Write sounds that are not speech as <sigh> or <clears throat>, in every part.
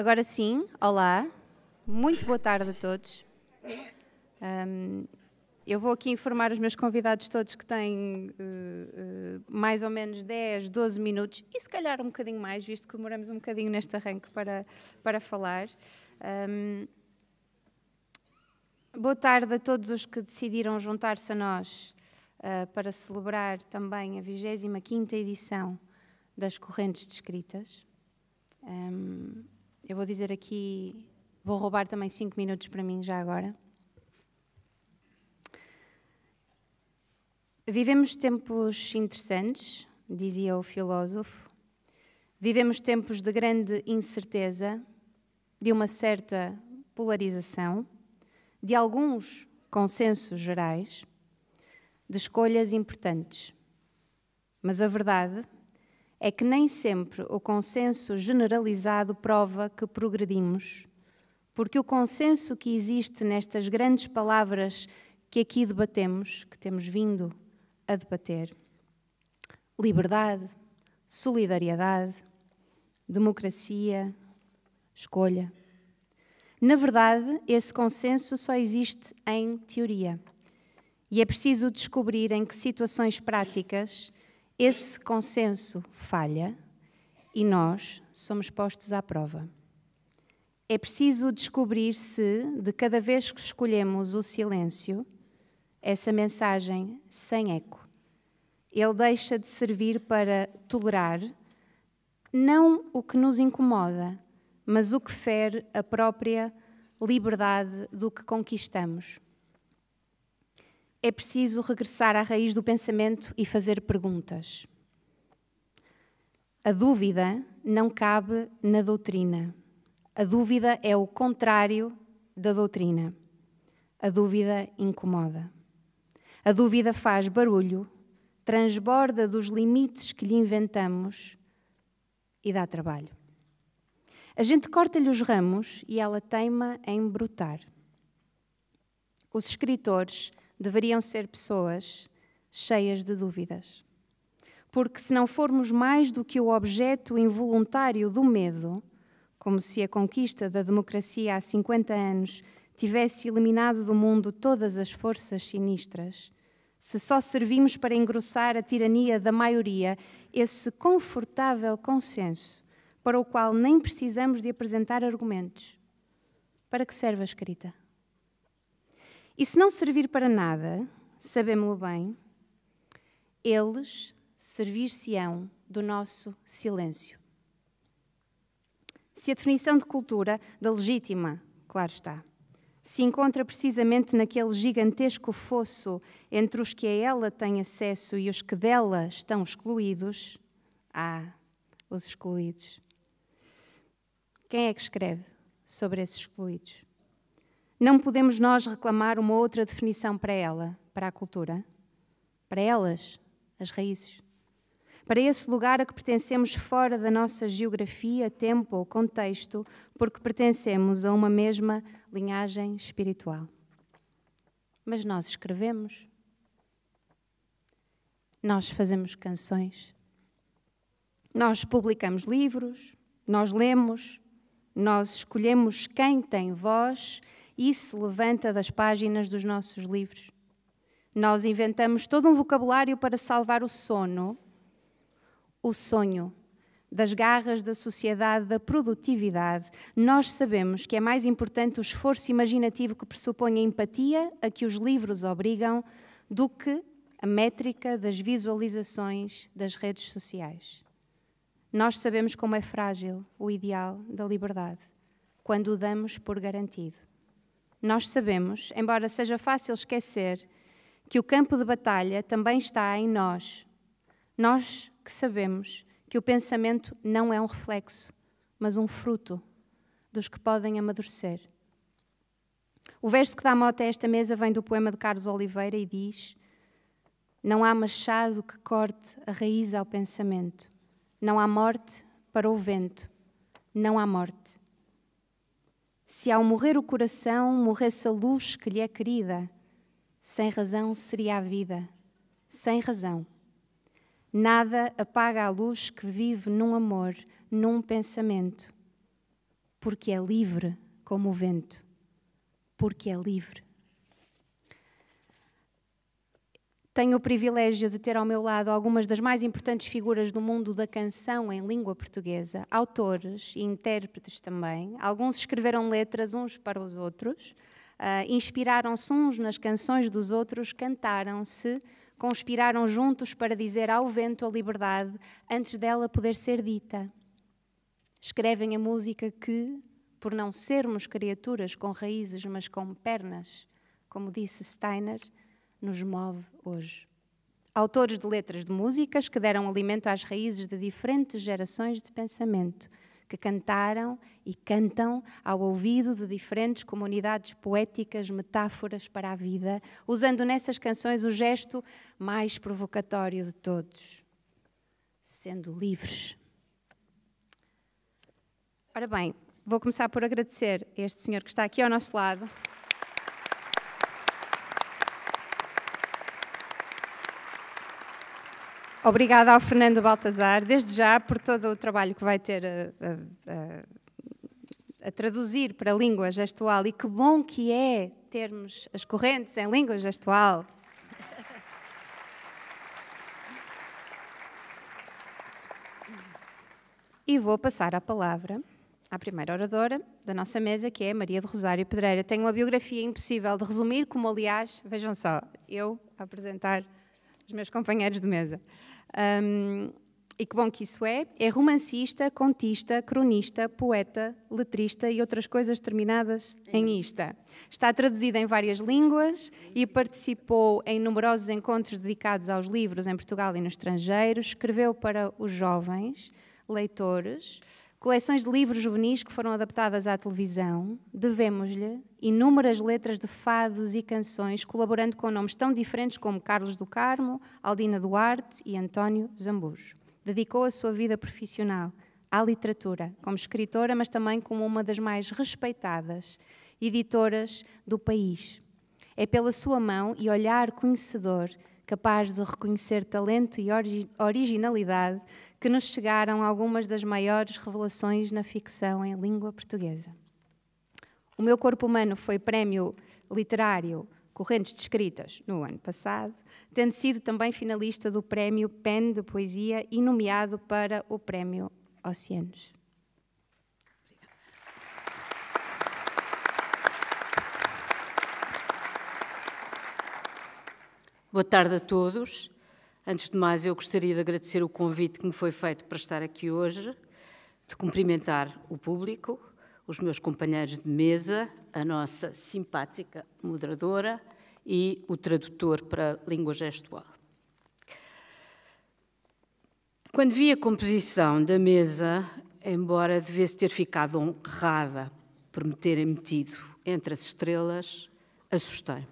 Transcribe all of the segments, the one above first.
Agora sim, olá, muito boa tarde a todos. Um, eu vou aqui informar os meus convidados todos que têm uh, uh, mais ou menos 10, 12 minutos e se calhar um bocadinho mais, visto que demoramos um bocadinho neste arranque para, para falar. Um, boa tarde a todos os que decidiram juntar-se a nós uh, para celebrar também a 25 edição das Correntes Descritas. Um, eu vou dizer aqui, vou roubar também cinco minutos para mim já agora. Vivemos tempos interessantes, dizia o filósofo. Vivemos tempos de grande incerteza, de uma certa polarização, de alguns consensos gerais, de escolhas importantes. Mas a verdade é é que nem sempre o consenso generalizado prova que progredimos, porque o consenso que existe nestas grandes palavras que aqui debatemos, que temos vindo a debater, liberdade, solidariedade, democracia, escolha. Na verdade, esse consenso só existe em teoria. E é preciso descobrir em que situações práticas esse consenso falha e nós somos postos à prova. É preciso descobrir se, de cada vez que escolhemos o silêncio, essa mensagem sem eco, ele deixa de servir para tolerar não o que nos incomoda, mas o que fere a própria liberdade do que conquistamos é preciso regressar à raiz do pensamento e fazer perguntas. A dúvida não cabe na doutrina. A dúvida é o contrário da doutrina. A dúvida incomoda. A dúvida faz barulho, transborda dos limites que lhe inventamos e dá trabalho. A gente corta-lhe os ramos e ela teima em brotar. Os escritores deveriam ser pessoas cheias de dúvidas. Porque se não formos mais do que o objeto involuntário do medo, como se a conquista da democracia há 50 anos tivesse eliminado do mundo todas as forças sinistras, se só servimos para engrossar a tirania da maioria, esse confortável consenso, para o qual nem precisamos de apresentar argumentos. Para que serve a escrita? E se não servir para nada, sabemos-lo bem, eles servir-se-ão do nosso silêncio. Se a definição de cultura, da legítima, claro está, se encontra precisamente naquele gigantesco fosso entre os que a ela têm acesso e os que dela estão excluídos, ah, os excluídos. Quem é que escreve sobre esses excluídos? Não podemos nós reclamar uma outra definição para ela, para a cultura? Para elas, as raízes? Para esse lugar a que pertencemos fora da nossa geografia, tempo ou contexto, porque pertencemos a uma mesma linhagem espiritual. Mas nós escrevemos, nós fazemos canções, nós publicamos livros, nós lemos, nós escolhemos quem tem voz isso se levanta das páginas dos nossos livros. Nós inventamos todo um vocabulário para salvar o sono, o sonho, das garras da sociedade da produtividade. Nós sabemos que é mais importante o esforço imaginativo que pressupõe a empatia a que os livros obrigam do que a métrica das visualizações das redes sociais. Nós sabemos como é frágil o ideal da liberdade quando o damos por garantido. Nós sabemos, embora seja fácil esquecer, que o campo de batalha também está em nós. Nós que sabemos que o pensamento não é um reflexo, mas um fruto dos que podem amadurecer. O verso que dá mote a esta mesa vem do poema de Carlos Oliveira e diz: Não há machado que corte a raiz ao pensamento, não há morte para o vento, não há morte. Se ao morrer o coração, morresse a luz que lhe é querida, sem razão seria a vida, sem razão. Nada apaga a luz que vive num amor, num pensamento, porque é livre como o vento, porque é livre. Tenho o privilégio de ter ao meu lado algumas das mais importantes figuras do mundo da canção em língua portuguesa, autores e intérpretes também. Alguns escreveram letras uns para os outros, uh, inspiraram-se uns nas canções dos outros, cantaram-se, conspiraram juntos para dizer ao vento a liberdade antes dela poder ser dita. Escrevem a música que, por não sermos criaturas com raízes, mas com pernas, como disse Steiner, nos move hoje. Autores de letras de músicas que deram alimento às raízes de diferentes gerações de pensamento, que cantaram e cantam ao ouvido de diferentes comunidades poéticas metáforas para a vida, usando nessas canções o gesto mais provocatório de todos: sendo livres. Ora bem, vou começar por agradecer a este senhor que está aqui ao nosso lado. Obrigada ao Fernando Baltazar, desde já, por todo o trabalho que vai ter a, eh, a, eh, eh, a, traduzir para a língua gestual. E que bom que é termos as correntes em língua gestual. E vou passar a palavra à primeira oradora da nossa mesa, que é Maria do Rosário Pedreira. Tem uma biografia impossível de resumir, como aliás, vejam só, eu a apresentar os meus companheiros de mesa. Um, e que bom que isso é. É romancista, contista, cronista, poeta, letrista e outras coisas terminadas é em ista. Está traduzida em várias línguas e participou em numerosos encontros dedicados aos livros em Portugal e no estrangeiro. Escreveu para os jovens leitores coleções de livros juvenis que foram adaptadas à televisão, devemos-lhe inúmeras letras de fados e canções, colaborando com nomes tão diferentes como Carlos do Carmo, Aldina Duarte e António Zambujo. Dedicou a sua vida profissional à literatura, como escritora, mas também como uma das mais respeitadas editoras do país. É pela sua mão e olhar conhecedor, capaz de reconhecer talento e originalidade, que nos chegaram algumas das maiores revelações na ficção em língua portuguesa. O meu corpo humano foi prémio literário Correntes Descritas no ano passado, tendo sido também finalista do prémio PEN de Poesia e nomeado para o prémio Oceanos. Boa tarde a todos. Antes de mais, eu gostaria de agradecer o convite que me foi feito para estar aqui hoje, de cumprimentar o público, os meus companheiros de mesa, a nossa simpática moderadora e o tradutor para língua gestual. Quando vi a composição da mesa, embora devesse ter ficado honrada por me terem metido entre as estrelas, assustei.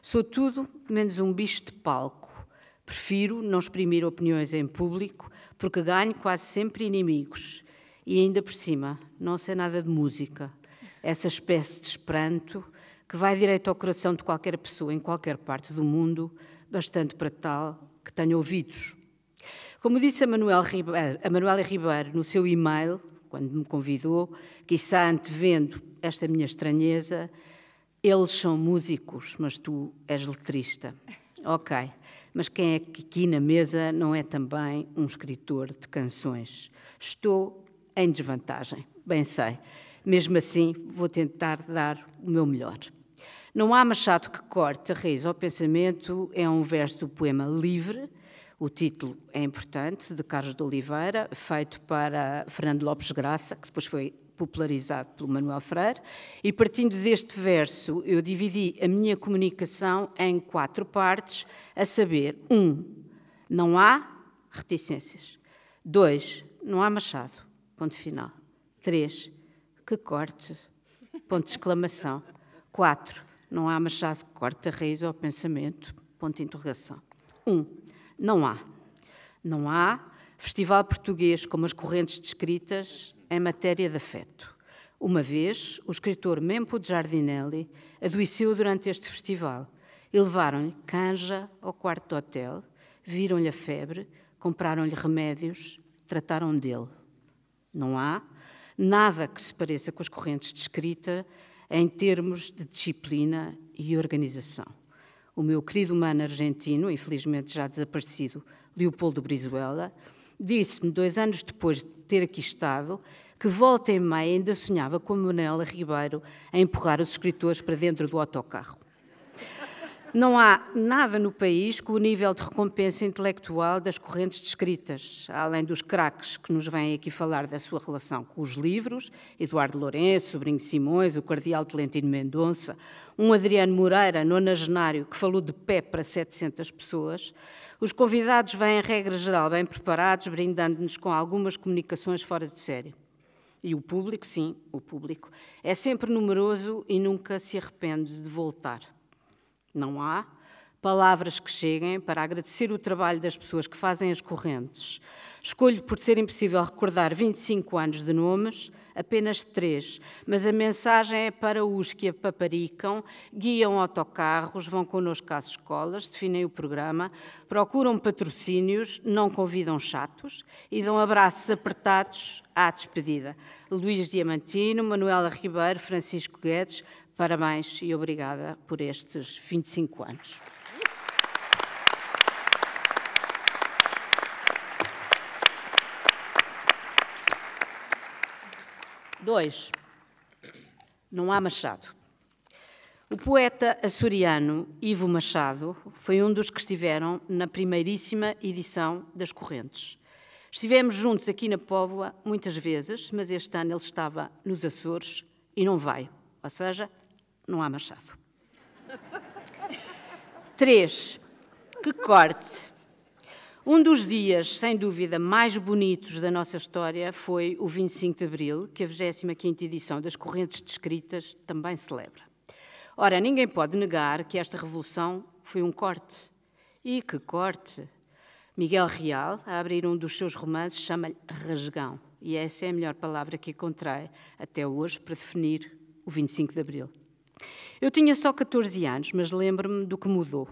Sou tudo menos um bicho de palco Prefiro não exprimir opiniões em público, porque ganho quase sempre inimigos. E ainda por cima, não sei nada de música. Essa espécie de esperanto que vai direito ao coração de qualquer pessoa em qualquer parte do mundo, bastante para tal que tenha ouvidos. Como disse a, Manuel Ribeiro, a Manuela Ribeiro no seu e-mail, quando me convidou, quiçá antevendo esta minha estranheza, eles são músicos, mas tu és letrista. Ok mas quem é que aqui na mesa não é também um escritor de canções? Estou em desvantagem, bem sei. Mesmo assim, vou tentar dar o meu melhor. Não há machado que corte a raiz ao pensamento é um verso do poema Livre, o título é importante, de Carlos de Oliveira, feito para Fernando Lopes Graça, que depois foi popularizado pelo Manuel Freire, e partindo deste verso, eu dividi a minha comunicação em quatro partes, a saber, um, não há reticências. Dois, não há machado. Ponto final. Três, que corte. Ponto de exclamação. Quatro, não há machado que corte a raiz ao pensamento. Ponto de interrogação. Um, não há. Não há festival português como as correntes descritas em matéria de afeto. Uma vez, o escritor Mempo Giardinelli adoeceu durante este festival. Elevaram-lhe canja ao quarto do hotel, viram-lhe a febre, compraram-lhe remédios, trataram dele. Não há nada que se pareça com as correntes de escrita em termos de disciplina e organização. O meu querido humano argentino, infelizmente já desaparecido, Leopoldo Brizuela, disse-me dois anos depois ter aqui estado, que volta em meia ainda sonhava com a Manuela Ribeiro a empurrar os escritores para dentro do autocarro. Não há nada no país com o nível de recompensa intelectual das correntes descritas, além dos craques que nos vêm aqui falar da sua relação com os livros, Eduardo Lourenço, Sobrinho Simões, o Cardeal Tolentino Mendonça, um Adriano Moreira, nonagenário, que falou de pé para 700 pessoas. Os convidados vêm, em regra geral, bem preparados, brindando-nos com algumas comunicações fora de série. E o público, sim, o público, é sempre numeroso e nunca se arrepende de voltar. Não há palavras que cheguem para agradecer o trabalho das pessoas que fazem as correntes. Escolho por ser impossível recordar 25 anos de nomes, apenas três, mas a mensagem é para os que a paparicam, guiam autocarros, vão connosco às escolas, definem o programa, procuram patrocínios, não convidam chatos e dão abraços apertados à despedida. Luís Diamantino, Manuela Ribeiro, Francisco Guedes, Parabéns e obrigada por estes 25 anos. Dois, não há Machado. O poeta açoriano Ivo Machado foi um dos que estiveram na primeiríssima edição das Correntes. Estivemos juntos aqui na Póvoa muitas vezes, mas este ano ele estava nos Açores e não veio, ou seja, não há machado. Três, que corte! Um dos dias, sem dúvida, mais bonitos da nossa história foi o 25 de Abril, que a 25ª edição das Correntes Descritas também celebra. Ora, ninguém pode negar que esta revolução foi um corte. E que corte! Miguel Real, a abrir um dos seus romances, chama-lhe rasgão. E essa é a melhor palavra que encontrei até hoje para definir o 25 de Abril. Eu tinha só 14 anos, mas lembro-me do que mudou.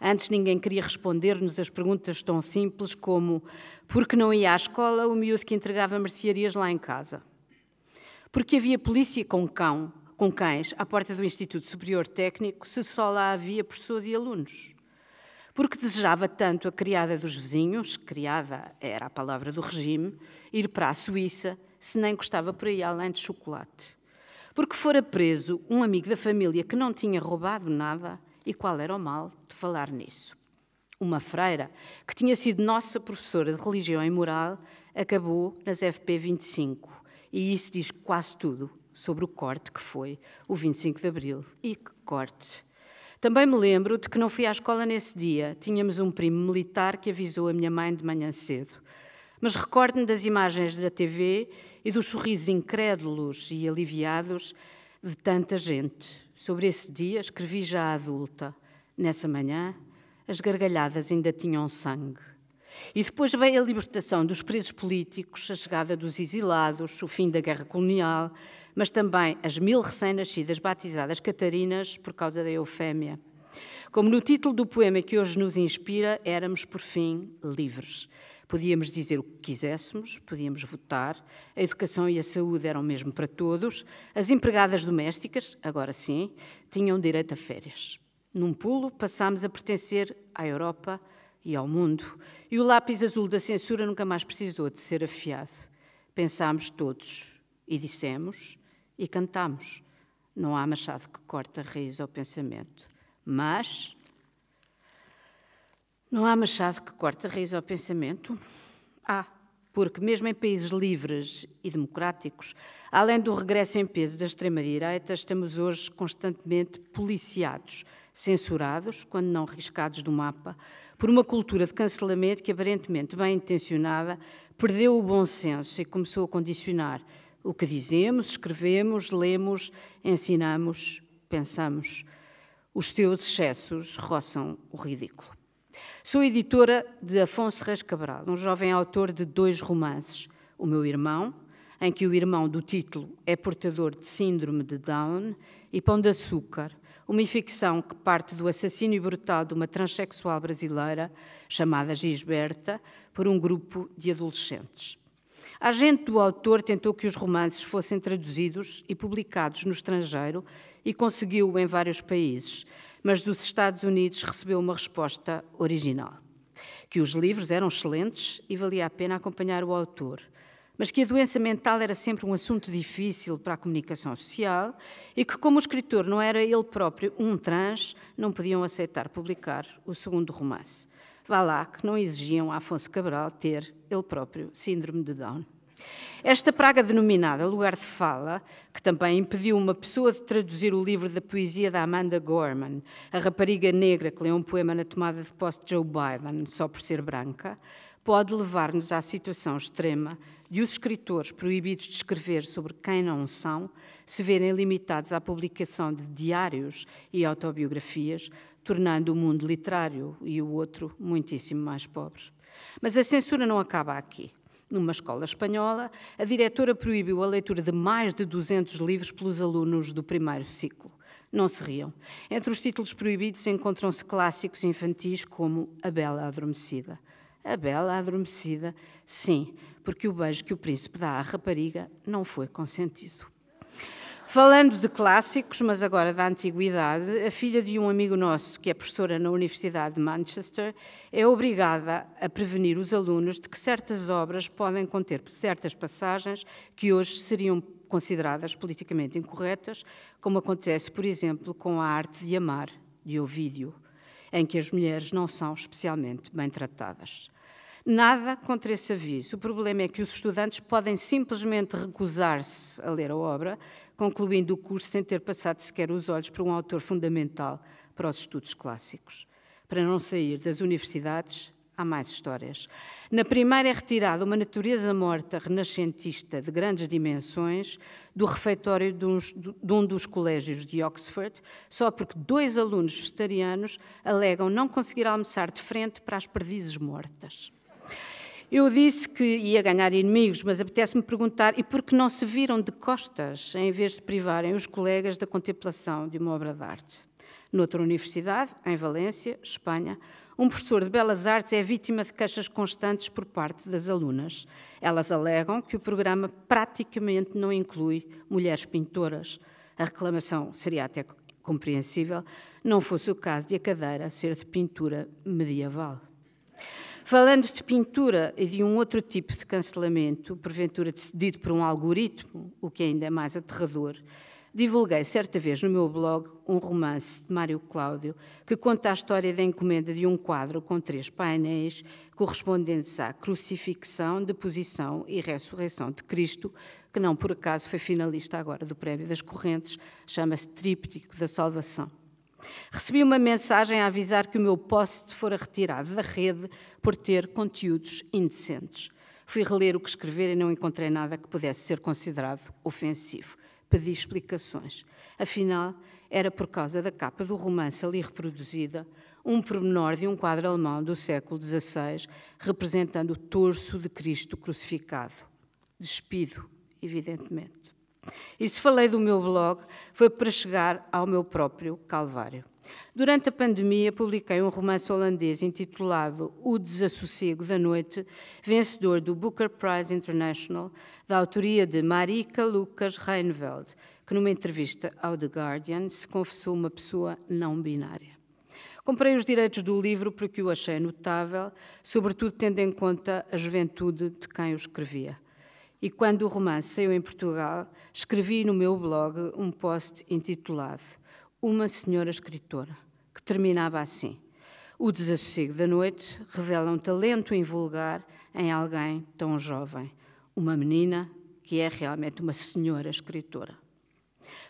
Antes ninguém queria responder-nos as perguntas tão simples como por que não ia à escola o miúdo que entregava mercearias lá em casa? Porque havia polícia com cão, com cães à porta do Instituto Superior Técnico se só lá havia pessoas e alunos? Porque desejava tanto a criada dos vizinhos, criada era a palavra do regime, ir para a Suíça, se nem gostava por aí além de chocolate? porque fora preso um amigo da família que não tinha roubado nada e qual era o mal de falar nisso. Uma freira, que tinha sido nossa professora de religião e moral, acabou nas FP 25, e isso diz quase tudo sobre o corte que foi o 25 de Abril. E que corte! Também me lembro de que não fui à escola nesse dia. Tínhamos um primo militar que avisou a minha mãe de manhã cedo. Mas recordo-me das imagens da TV e dos sorrisos incrédulos e aliviados de tanta gente. Sobre esse dia escrevi já adulta. Nessa manhã, as gargalhadas ainda tinham sangue. E depois veio a libertação dos presos políticos, a chegada dos exilados, o fim da guerra colonial, mas também as mil recém-nascidas batizadas Catarinas por causa da eufémia. Como no título do poema que hoje nos inspira, éramos, por fim, livres. Podíamos dizer o que quiséssemos, podíamos votar, a educação e a saúde eram mesmo para todos, as empregadas domésticas, agora sim, tinham direito a férias. Num pulo, passámos a pertencer à Europa e ao mundo, e o lápis azul da censura nunca mais precisou de ser afiado. Pensámos todos, e dissemos, e cantámos. Não há machado que corte a raiz ao pensamento. Mas não há machado que corte a raiz ao pensamento? Há, porque mesmo em países livres e democráticos, além do regresso em peso da extrema-direita, estamos hoje constantemente policiados, censurados, quando não riscados do mapa, por uma cultura de cancelamento que, aparentemente bem intencionada, perdeu o bom senso e começou a condicionar o que dizemos, escrevemos, lemos, ensinamos, pensamos. Os seus excessos roçam o ridículo. Sou editora de Afonso Reis Cabral, um jovem autor de dois romances, O Meu Irmão, em que o irmão do título é portador de síndrome de Down, e Pão de Açúcar, uma ficção que parte do assassínio brutal de uma transexual brasileira, chamada Gisberta, por um grupo de adolescentes. A agente do autor tentou que os romances fossem traduzidos e publicados no estrangeiro e conseguiu em vários países, mas dos Estados Unidos recebeu uma resposta original: que os livros eram excelentes e valia a pena acompanhar o autor, mas que a doença mental era sempre um assunto difícil para a comunicação social e que, como o escritor não era ele próprio um trans, não podiam aceitar publicar o segundo romance. Vá lá que não exigiam a Afonso Cabral ter ele próprio síndrome de Down. Esta praga denominada lugar de fala, que também impediu uma pessoa de traduzir o livro da poesia da Amanda Gorman, a rapariga negra que leu um poema na tomada de posse de Joe Biden, só por ser branca, pode levar-nos à situação extrema de os escritores proibidos de escrever sobre quem não são se verem limitados à publicação de diários e autobiografias, tornando o mundo literário e o outro muitíssimo mais pobre. Mas a censura não acaba aqui. Numa escola espanhola, a diretora proibiu a leitura de mais de 200 livros pelos alunos do primeiro ciclo. Não se riam. Entre os títulos proibidos encontram-se clássicos infantis como A Bela Adormecida. A Bela Adormecida, sim, porque o beijo que o príncipe dá à rapariga não foi consentido. Falando de clássicos, mas agora da antiguidade, a filha de um amigo nosso, que é professora na Universidade de Manchester, é obrigada a prevenir os alunos de que certas obras podem conter certas passagens que hoje seriam consideradas politicamente incorretas, como acontece, por exemplo, com a arte de amar, de Ovídio, em que as mulheres não são especialmente bem tratadas. Nada contra esse aviso. O problema é que os estudantes podem simplesmente recusar-se a ler a obra concluindo o curso sem ter passado sequer os olhos para um autor fundamental para os estudos clássicos. Para não sair das universidades, há mais histórias. Na primeira é retirada uma natureza morta renascentista de grandes dimensões do refeitório de, uns, de, um dos colégios de Oxford, só porque dois alunos vegetarianos alegam não conseguir almoçar de frente para as perdizes mortas. Eu disse que ia ganhar inimigos, mas apetece-me perguntar e por que não se viram de costas em vez de privarem os colegas da contemplação de uma obra de arte? Noutra universidade, em Valência, Espanha, um professor de belas artes é vítima de queixas constantes por parte das alunas. Elas alegam que o programa praticamente não inclui mulheres pintoras. A reclamação seria até compreensível, não fosse o caso de a cadeira ser de pintura medieval. Falando de pintura e de um outro tipo de cancelamento, porventura decidido por um algoritmo, o que é ainda é mais aterrador, divulguei certa vez no meu blog um romance de Mário Cláudio que conta a história da encomenda de um quadro com três painéis correspondentes à crucifixão, deposição e ressurreição de Cristo, que não por acaso foi finalista agora do Prémio das Correntes, chama-se Tríptico da Salvação. Recebi uma mensagem a avisar que o meu post fora retirado da rede por ter conteúdos indecentes. Fui reler o que escrever e não encontrei nada que pudesse ser considerado ofensivo. Pedi explicações. Afinal, era por causa da capa do romance ali reproduzida, um pormenor de um quadro alemão do século XVI, representando o torso de Cristo crucificado. Despido, evidentemente. E se falei do meu blog, foi para chegar ao meu próprio calvário. Durante a pandemia, publiquei um romance holandês intitulado O Desassossego da Noite, vencedor do Booker Prize International, da autoria de Marika Lucas Reinveld, que numa entrevista ao The Guardian se confessou uma pessoa não binária. Comprei os direitos do livro porque o achei notável, sobretudo tendo em conta a juventude de quem o escrevia e quando o romance saiu em Portugal, escrevi no meu blog um post intitulado Uma Senhora Escritora, que terminava assim. O desassossego da noite revela um talento invulgar em alguém tão jovem, uma menina que é realmente uma senhora escritora.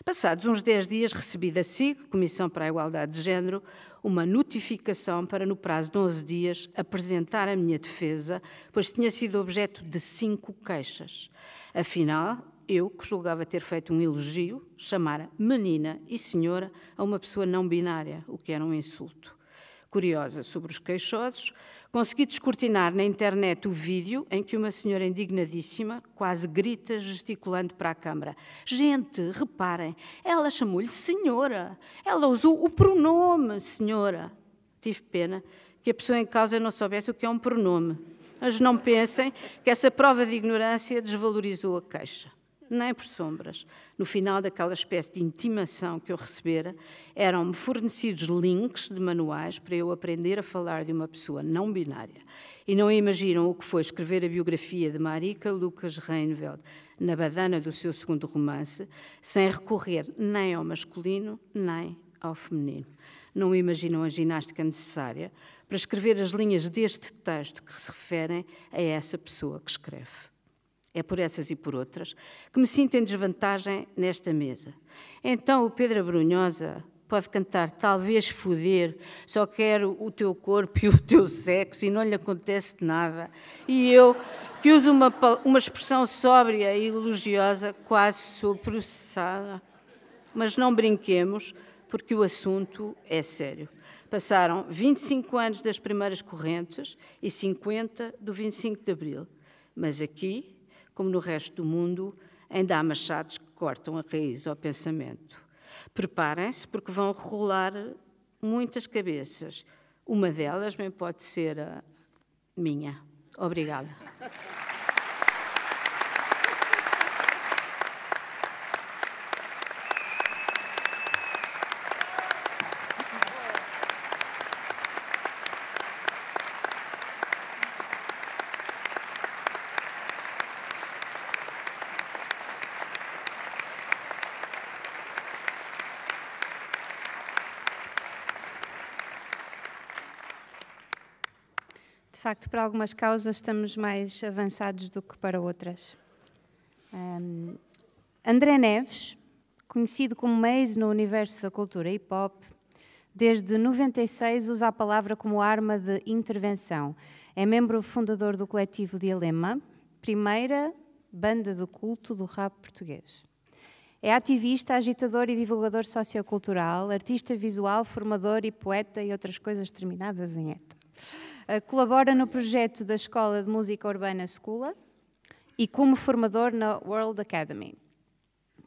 Passados uns 10 dias, recebi da SIG, Comissão para a Igualdade de Gênero, uma notificação para, no prazo de 11 dias, apresentar a minha defesa, pois tinha sido objeto de cinco queixas. Afinal, eu, que julgava ter feito um elogio, chamara menina e senhora a uma pessoa não binária, o que era um insulto. Curiosa sobre os queixosos, Consegui descortinar na internet o vídeo em que uma senhora indignadíssima quase grita gesticulando para a Câmara. Gente, reparem, ela chamou-lhe senhora. Ela usou o pronome senhora. Tive pena que a pessoa em causa não soubesse o que é um pronome. Mas não pensem que essa prova de ignorância desvalorizou a queixa nem por sombras. No final daquela espécie de intimação que eu recebera, eram-me fornecidos links de manuais para eu aprender a falar de uma pessoa não binária. E não imaginam o que foi escrever a biografia de Marika Lucas Reinveld na badana do seu segundo romance, sem recorrer nem ao masculino nem ao feminino. Não imaginam a ginástica necessária para escrever as linhas deste texto que se referem a essa pessoa que escreve é por essas e por outras, que me sinto em desvantagem nesta mesa. Então o Pedro Abrunhosa pode cantar Talvez foder, só quero o teu corpo e o teu sexo e não lhe acontece nada. E eu, que uso uma, uma expressão sóbria e elogiosa, quase sou processada. Mas não brinquemos, porque o assunto é sério. Passaram 25 anos das primeiras correntes e 50 do 25 de Abril. Mas aqui como no resto do mundo, ainda há machados que cortam a raiz ao pensamento. Preparem-se, porque vão rolar muitas cabeças. Uma delas bem pode ser a minha. Obrigada. facto, para algumas causas estamos mais avançados do que para outras. Um, André Neves, conhecido como Maze no universo da cultura hip-hop, desde 96 usa a palavra como arma de intervenção. É membro fundador do coletivo Dilema, primeira banda do culto do rap português. É ativista, agitador e divulgador sociocultural, artista visual, formador e poeta e outras coisas terminadas em ETA. Eh, colabora no projeto da Escola de Música Urbana Scula e como formador na World Academy.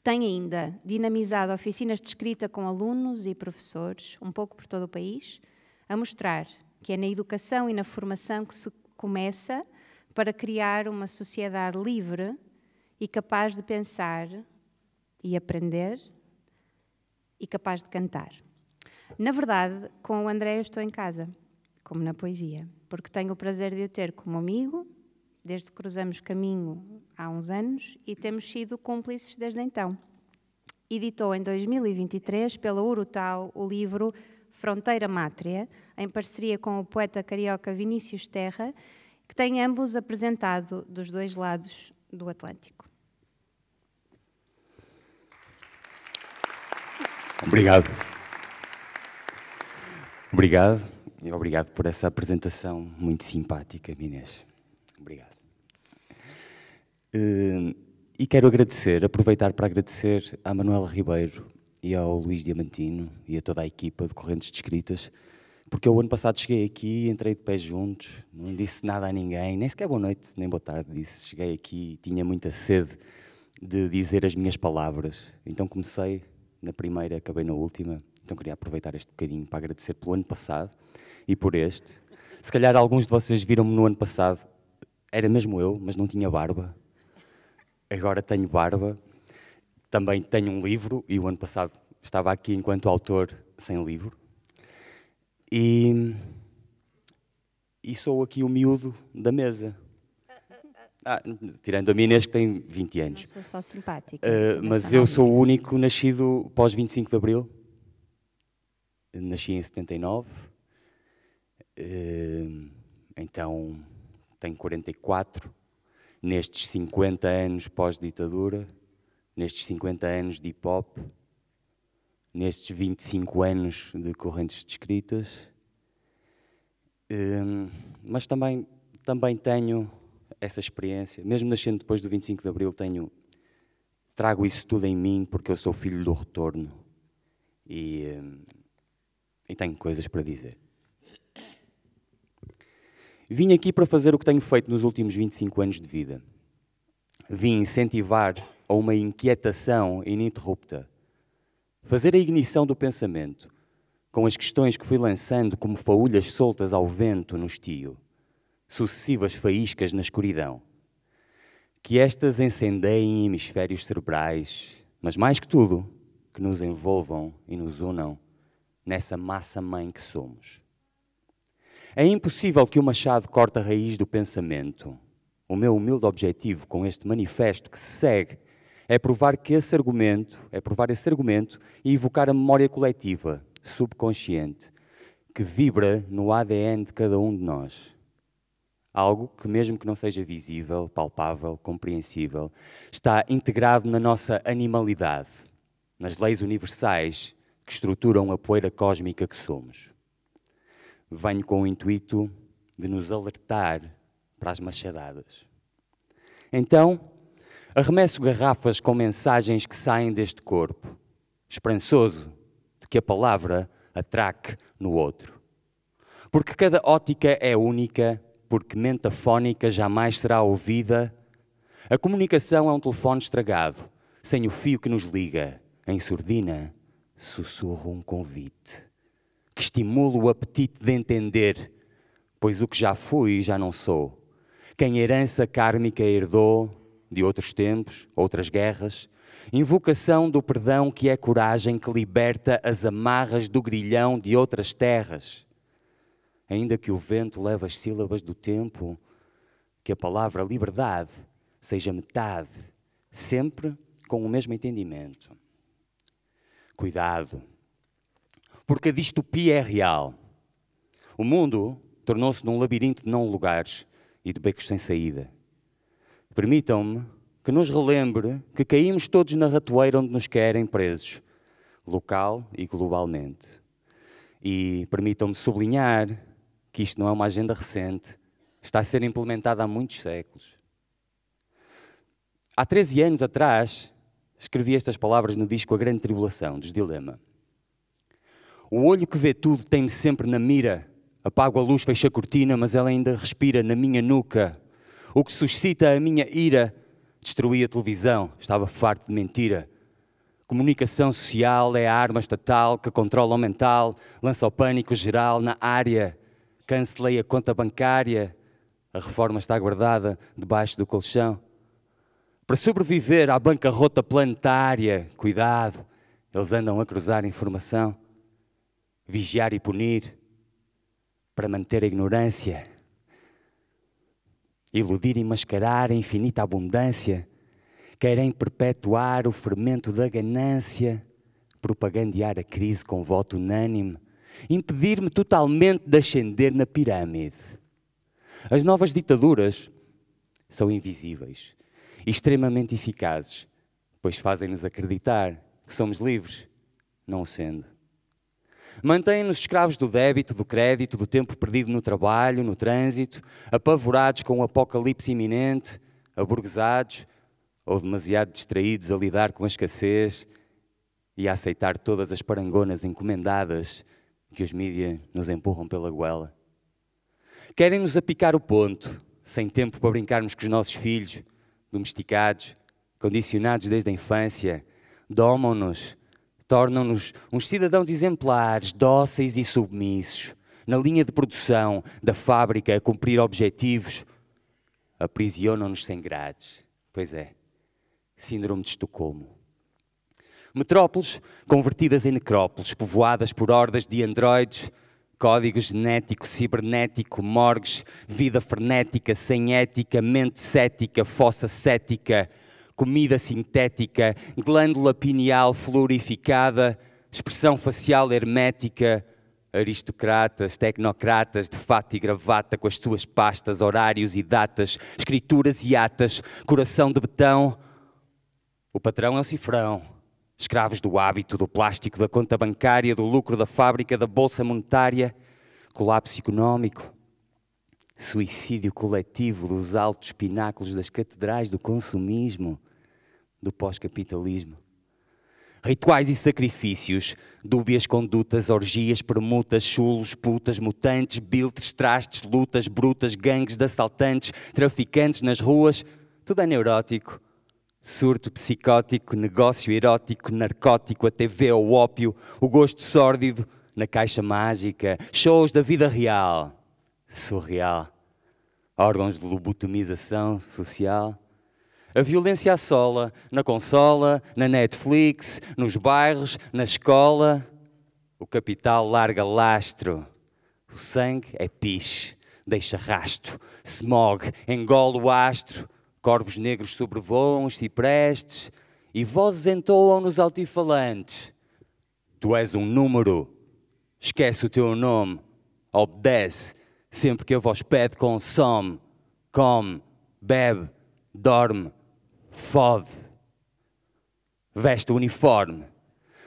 Tem ainda dinamizado oficinas de escrita com alunos e professores, um pouco por todo o país, a mostrar que é na educação e na formação que se começa para criar uma sociedade livre e capaz de pensar e aprender e capaz de cantar. Na verdade, com o André eu estou em casa como na poesia, porque tenho o prazer de o ter como amigo, desde que cruzamos caminho há uns anos, e temos sido cúmplices desde então. Editou em 2023, pela Urutau, o livro Fronteira Mátria, em parceria com o poeta carioca Vinícius Terra, que tem ambos apresentado dos dois lados do Atlântico. Obrigado. Obrigado obrigado por essa apresentação muito simpática, Inês. Obrigado. Eh, e quero agradecer, aproveitar para agradecer a Manuela Ribeiro e ao Luís Diamantino e a toda a equipa de Correntes Descritas, porque eu o ano passado cheguei aqui, entrei de pé juntos, não disse nada a ninguém, nem sequer boa noite, nem boa tarde disse. Cheguei aqui e tinha muita sede de dizer as minhas palavras. Então comecei na primeira, acabei na última. Então queria aproveitar este bocadinho para agradecer pelo ano passado, e por este. Se calhar alguns de vocês viram-me no ano passado, era mesmo eu, mas não tinha barba. Agora tenho barba. Também tenho um livro e o ano passado estava aqui enquanto autor sem livro. E, e sou aqui o miúdo da mesa. Ah, tirando a minha Inês, que tem 20 anos. sou só simpática. Uh, mas eu sou o único nascido pós 25 de Abril. Nasci em 79. Eh, então, tenho 44. Nestes 50 anos pós-ditadura, nestes 50 anos de hip hop, nestes 25 anos de correntes de escritas, eh, mas também, também tenho essa experiência, mesmo nascendo depois do 25 de Abril, tenho, trago isso tudo em mim porque eu sou filho do retorno e, eh, e tenho coisas para dizer. Vim aqui para fazer o que tenho feito nos últimos 25 anos de vida. Vim incentivar a uma inquietação ininterrupta, fazer a ignição do pensamento, com as questões que fui lançando como faúlhas soltas ao vento no estio, sucessivas faíscas na escuridão. Que estas encendeiem hemisférios cerebrais, mas mais que tudo, que nos envolvam e nos unam nessa massa mãe que somos. É impossível que o machado corte a raiz do pensamento. O meu humilde objetivo com este manifesto que se segue é provar que esse argumento, é provar esse argumento e evocar a memória coletiva, subconsciente, que vibra no ADN de cada um de nós. Algo que, mesmo que não seja visível, palpável, compreensível, está integrado na nossa animalidade, nas leis universais que estruturam a poeira cósmica que somos venho com o intuito de nos alertar para as machadadas. Então, arremesso garrafas com mensagens que saem deste corpo, esperançoso de que a palavra atraque no outro. Porque cada ótica é única, porque mentafónica jamais será ouvida. A comunicação é um telefone estragado, sem o fio que nos liga. Em surdina, sussurro um convite que estimula o apetite de entender, pois o que já fui já não sou. Quem herança kármica herdou de outros tempos, outras guerras, invocação do perdão que é coragem que liberta as amarras do grilhão de outras terras. Ainda que o vento leve as sílabas do tempo, que a palavra liberdade seja metade, sempre com o mesmo entendimento. Cuidado porque a distopia é real. O mundo tornou-se num labirinto de não lugares e de becos sem saída. Permitam-me que nos relembre que caímos todos na ratoeira onde nos querem presos, local e globalmente. E permitam-me sublinhar que isto não é uma agenda recente, está a ser implementada há muitos séculos. Há 13 anos atrás, escrevi estas palavras no disco A Grande Tribulação, dos Dilema. O olho que vê tudo tem-me sempre na mira. Apago a luz, fecho a cortina, mas ela ainda respira na minha nuca. O que suscita a minha ira. Destruí a televisão, estava farto de mentira. Comunicação social é a arma estatal que controla o mental, lança o pânico geral na área. Cancelei a conta bancária. A reforma está guardada debaixo do colchão. Para sobreviver à bancarrota planetária, cuidado, eles andam a cruzar informação vigiar e punir, para manter a ignorância, iludir e mascarar a infinita abundância, querem perpetuar o fermento da ganância, propagandear a crise com voto unânime, impedir-me totalmente de ascender na pirâmide. As novas ditaduras são invisíveis e extremamente eficazes, pois fazem-nos acreditar que somos livres, não o sendo. Mantêm-nos escravos do débito, do crédito, do tempo perdido no trabalho, no trânsito, apavorados com o um apocalipse iminente, aburguesados ou demasiado distraídos a lidar com a escassez e a aceitar todas as parangonas encomendadas que os mídias nos empurram pela goela. Querem-nos apicar o ponto, sem tempo para brincarmos com os nossos filhos, domesticados, condicionados desde a infância, domam-nos tornam-nos uns cidadãos exemplares, dóceis e submissos, na linha de produção da fábrica a cumprir objetivos, aprisionam-nos sem grades. Pois é, Síndrome de Estocolmo. Metrópoles convertidas em necrópoles, povoadas por hordas de androides, código genético, cibernético, morgues, vida frenética, sem ética, mente cética, fossa cética comida sintética, glândula pineal florificada, expressão facial hermética, aristocratas, tecnocratas de fato e gravata com as suas pastas, horários e datas, escrituras e atas, coração de betão. O patrão é o cifrão. Escravos do hábito, do plástico, da conta bancária, do lucro da fábrica, da bolsa monetária, colapso económico, suicídio coletivo dos altos pináculos das catedrais do consumismo, do pós-capitalismo. Rituais e sacrifícios, dúbias condutas, orgias, permutas, chulos, putas, mutantes, biltres, trastes, lutas, brutas, gangues de assaltantes, traficantes nas ruas, tudo é neurótico. Surto psicótico, negócio erótico, narcótico, a TV o ópio, o gosto sórdido na caixa mágica, shows da vida real, surreal, órgãos de lobotomização social a violência assola na consola, na Netflix, nos bairros, na escola. O capital larga lastro. O sangue é piche, deixa rasto. Smog engole o astro. Corvos negros sobrevoam os ciprestes e vozes entoam nos altifalantes. Tu és um número. Esquece o teu nome. Obedece sempre que a voz pede, consome, come, bebe, dorme, fode, veste o uniforme,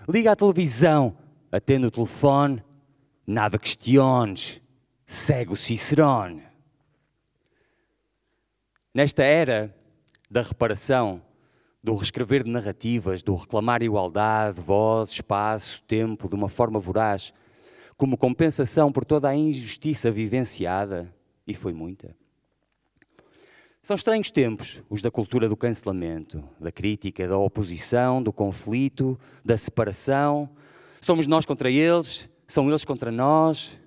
liga a televisão, atende o telefone, nada questiones, segue o Cicerone. Nesta era da reparação, do reescrever de narrativas, do reclamar igualdade, voz, espaço, tempo, de uma forma voraz, como compensação por toda a injustiça vivenciada, e foi muita. São estranhos tempos, os da cultura do cancelamento, da crítica, da oposição, do conflito, da separação. Somos nós contra eles, são eles contra nós.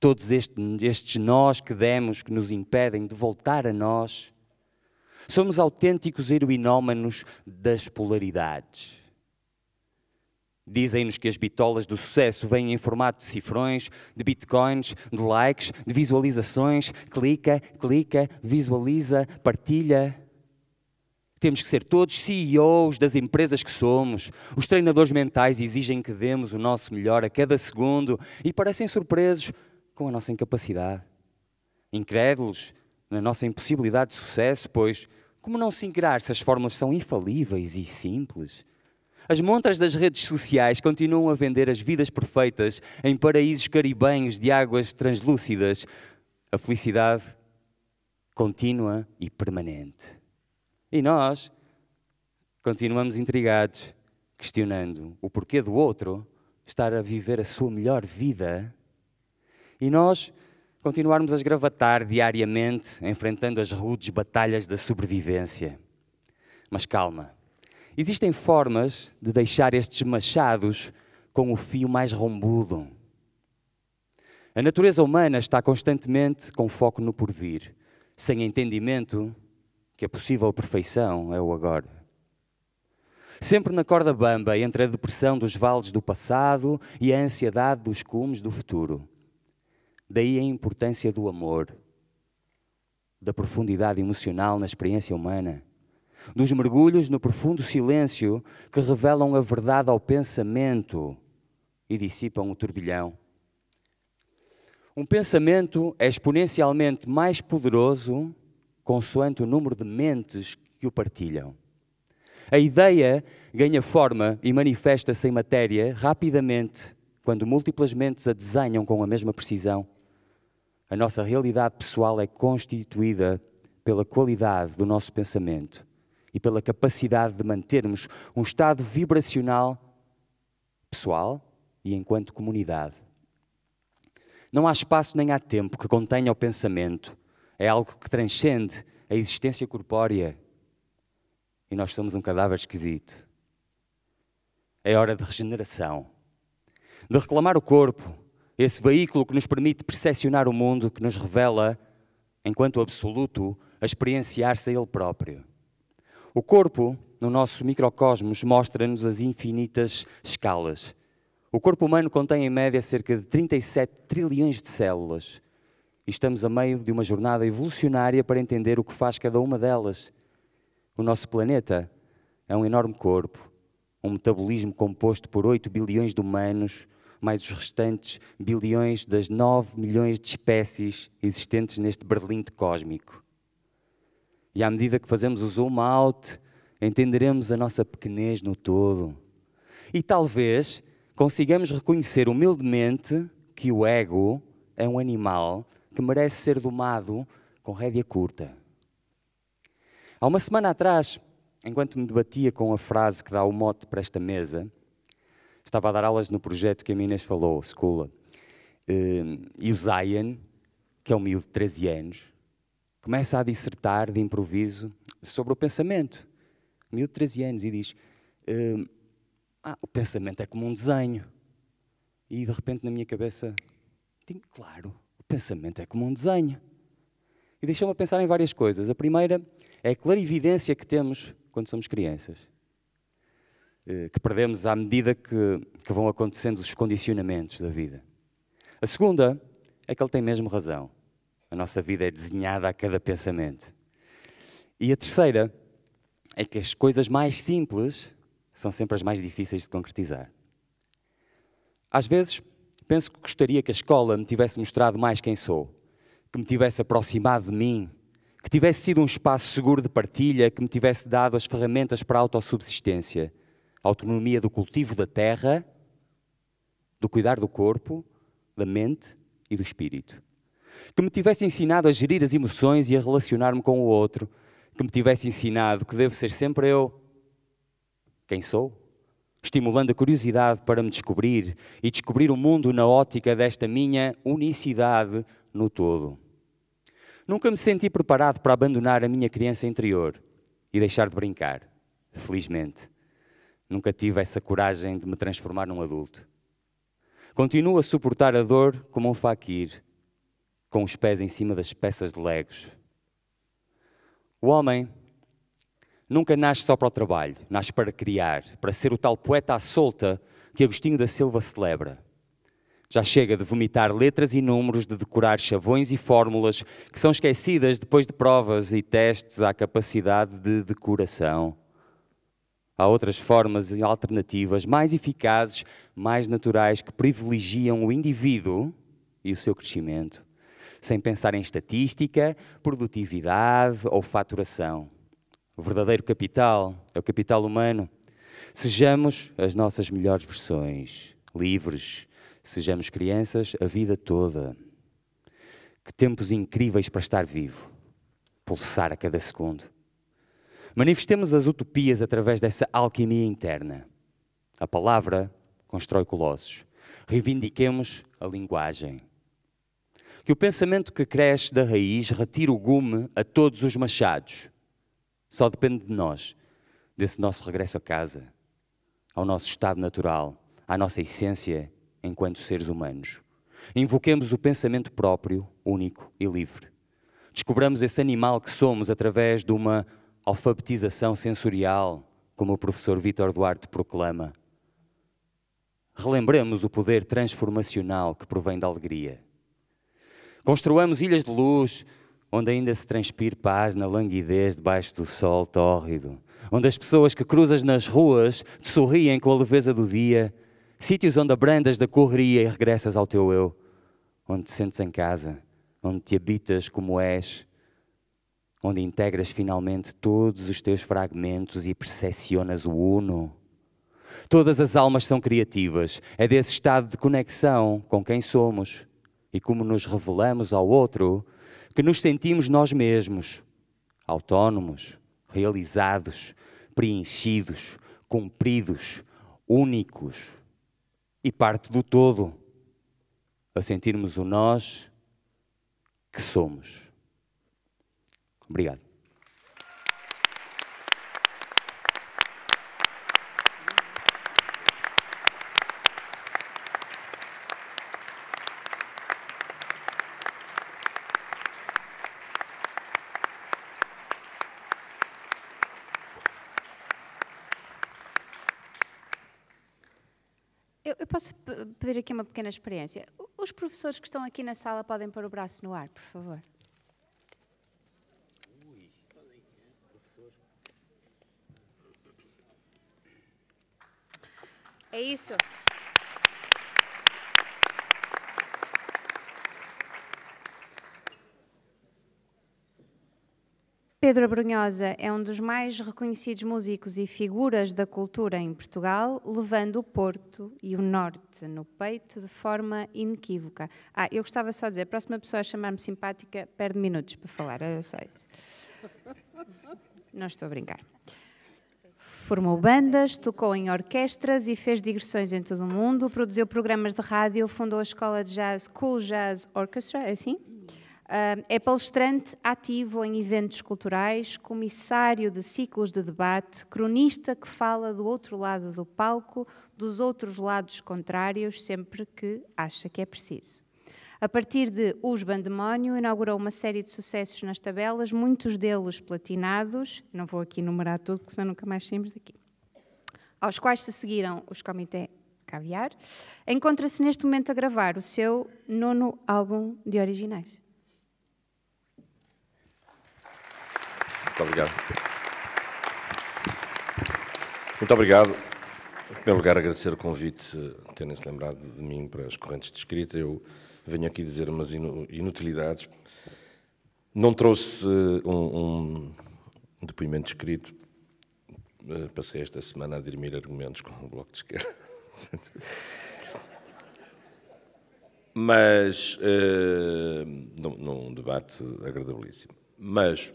Todos estes, estes nós que demos que nos impedem de voltar a nós. Somos autênticos heroinómanos das polaridades. Dizem-nos que as bitolas do sucesso vêm em formato de cifrões, de bitcoins, de likes, de visualizações. Clica, clica, visualiza, partilha. Temos que ser todos CEOs das empresas que somos. Os treinadores mentais exigem que demos o nosso melhor a cada segundo e parecem surpresos com a nossa incapacidade. Incrédulos na nossa impossibilidade de sucesso, pois como não se ingrar se as fórmulas são infalíveis e simples? As montras das redes sociais continuam a vender as vidas perfeitas em paraísos caribenhos de águas translúcidas. A felicidade contínua e permanente. E nós continuamos intrigados, questionando o porquê do outro estar a viver a sua melhor vida e nós continuarmos a esgravatar diariamente, enfrentando as rudes batalhas da sobrevivência. Mas calma, Existem formas de deixar estes machados com o fio mais rombudo. A natureza humana está constantemente com foco no porvir, sem entendimento que a possível perfeição é o agora. Sempre na corda bamba entre a depressão dos vales do passado e a ansiedade dos cumes do futuro. Daí a importância do amor, da profundidade emocional na experiência humana dos mergulhos no profundo silêncio que revelam a verdade ao pensamento e dissipam o turbilhão. Um pensamento é exponencialmente mais poderoso consoante o número de mentes que o partilham. A ideia ganha forma e manifesta-se em matéria rapidamente quando múltiplas mentes a desenham com a mesma precisão. A nossa realidade pessoal é constituída pela qualidade do nosso pensamento e pela capacidade de mantermos um estado vibracional pessoal e enquanto comunidade. Não há espaço nem há tempo que contenha o pensamento. É algo que transcende a existência corpórea. E nós somos um cadáver esquisito. É hora de regeneração, de reclamar o corpo, esse veículo que nos permite percepcionar o mundo, que nos revela, enquanto absoluto, a experienciar-se a ele próprio. O corpo, no nosso microcosmos, mostra-nos as infinitas escalas. O corpo humano contém em média cerca de 37 trilhões de células. E estamos a meio de uma jornada evolucionária para entender o que faz cada uma delas. O nosso planeta é um enorme corpo, um metabolismo composto por 8 bilhões de humanos, mais os restantes bilhões das 9 milhões de espécies existentes neste berlinde cósmico. E à medida que fazemos o zoom out, entenderemos a nossa pequenez no todo. E talvez consigamos reconhecer humildemente que o ego é um animal que merece ser domado com rédea curta. Há uma semana atrás, enquanto me debatia com a frase que dá o mote para esta mesa, estava a dar aulas no projeto que a Minas falou, Escola, eh, e o Zion, que é um miúdo de 13 anos, começa a dissertar de improviso sobre o pensamento. 1013 anos, e diz: hum, Ah, o pensamento é como um desenho. E de repente na minha cabeça, tem claro, o pensamento é como um desenho. E deixou-me a pensar em várias coisas. A primeira é a clarividência que temos quando somos crianças, eh, que perdemos à medida que, que vão acontecendo os condicionamentos da vida. A segunda é que ele tem mesmo razão. A nossa vida é desenhada a cada pensamento. E a terceira é que as coisas mais simples são sempre as mais difíceis de concretizar. Às vezes, penso que gostaria que a escola me tivesse mostrado mais quem sou, que me tivesse aproximado de mim, que tivesse sido um espaço seguro de partilha, que me tivesse dado as ferramentas para a autossubsistência, a autonomia do cultivo da terra, do cuidar do corpo, da mente e do espírito que me tivesse ensinado a gerir as emoções e a relacionar-me com o outro, que me tivesse ensinado que devo ser sempre eu quem sou, estimulando a curiosidade para me descobrir e descobrir o mundo na ótica desta minha unicidade no todo. Nunca me senti preparado para abandonar a minha criança interior e deixar de brincar, felizmente. Nunca tive essa coragem de me transformar num adulto. Continuo a suportar a dor como um faquir com os pés em cima das peças de legos. O homem nunca nasce só para o trabalho, nasce para criar, para ser o tal poeta à solta que Agostinho da Silva celebra. Já chega de vomitar letras e números, de decorar chavões e fórmulas que são esquecidas depois de provas e testes à capacidade de decoração. Há outras formas e alternativas, mais eficazes, mais naturais, que privilegiam o indivíduo e o seu crescimento sem pensar em estatística, produtividade ou faturação. O verdadeiro capital é o capital humano. Sejamos as nossas melhores versões, livres, sejamos crianças a vida toda. Que tempos incríveis para estar vivo, pulsar a cada segundo. Manifestemos as utopias através dessa alquimia interna. A palavra constrói colossos. Reivindiquemos a linguagem que o pensamento que cresce da raiz retira o gume a todos os machados. Só depende de nós, desse nosso regresso a casa, ao nosso estado natural, à nossa essência enquanto seres humanos. Invoquemos o pensamento próprio, único e livre. Descobramos esse animal que somos através de uma alfabetização sensorial, como o professor Vítor Duarte proclama. Relembremos o poder transformacional que provém da alegria. Construamos ilhas de luz, onde ainda se transpire paz na languidez debaixo do sol tórrido, onde as pessoas que cruzas nas ruas te sorriem com a leveza do dia, sítios onde abrandas da correria e regressas ao teu eu, onde te sentes em casa, onde te habitas como és, onde integras finalmente todos os teus fragmentos e percepcionas o uno. Todas as almas são criativas, é desse estado de conexão com quem somos e como nos revelamos ao outro, que nos sentimos nós mesmos autónomos, realizados, preenchidos, cumpridos, únicos e parte do todo, a sentirmos o nós que somos. Obrigado. fazer aqui uma pequena experiência. Os professores que estão aqui na sala podem pôr o braço no ar, por favor. É isso. Pedro Abrunhosa é um dos mais reconhecidos músicos e figuras da cultura em Portugal, levando o Porto e o Norte no peito de forma inequívoca. Ah, eu gostava só de dizer, a próxima pessoa a chamar-me simpática perde minutos para falar, eu sei. Não estou a brincar. Formou bandas, tocou em orquestras e fez digressões em todo o mundo, produziu programas de rádio, fundou a escola de jazz Cool Jazz Orchestra, é assim? é palestrante ativo em eventos culturais, comissário de ciclos de debate, cronista que fala do outro lado do palco, dos outros lados contrários, sempre que acha que é preciso. A partir de Os Bandemónio, inaugurou uma série de sucessos nas tabelas, muitos deles platinados, não vou aqui numerar tudo, porque senão nunca mais saímos daqui, aos quais se seguiram os Comitê Caviar, encontra-se neste momento a gravar o seu nono álbum de originais. Muito obrigado. Muito obrigado. Em primeiro lugar, agradecer o convite, terem-se lembrado de mim para as correntes de escrita. Eu venho aqui dizer umas inutilidades. Não trouxe eh, um, um depoimento escrito. Eh, passei esta semana a dirimir argumentos com o Bloco de Esquerda. <laughs> Mas, uh, num, num debate agradabilíssimo. Mas,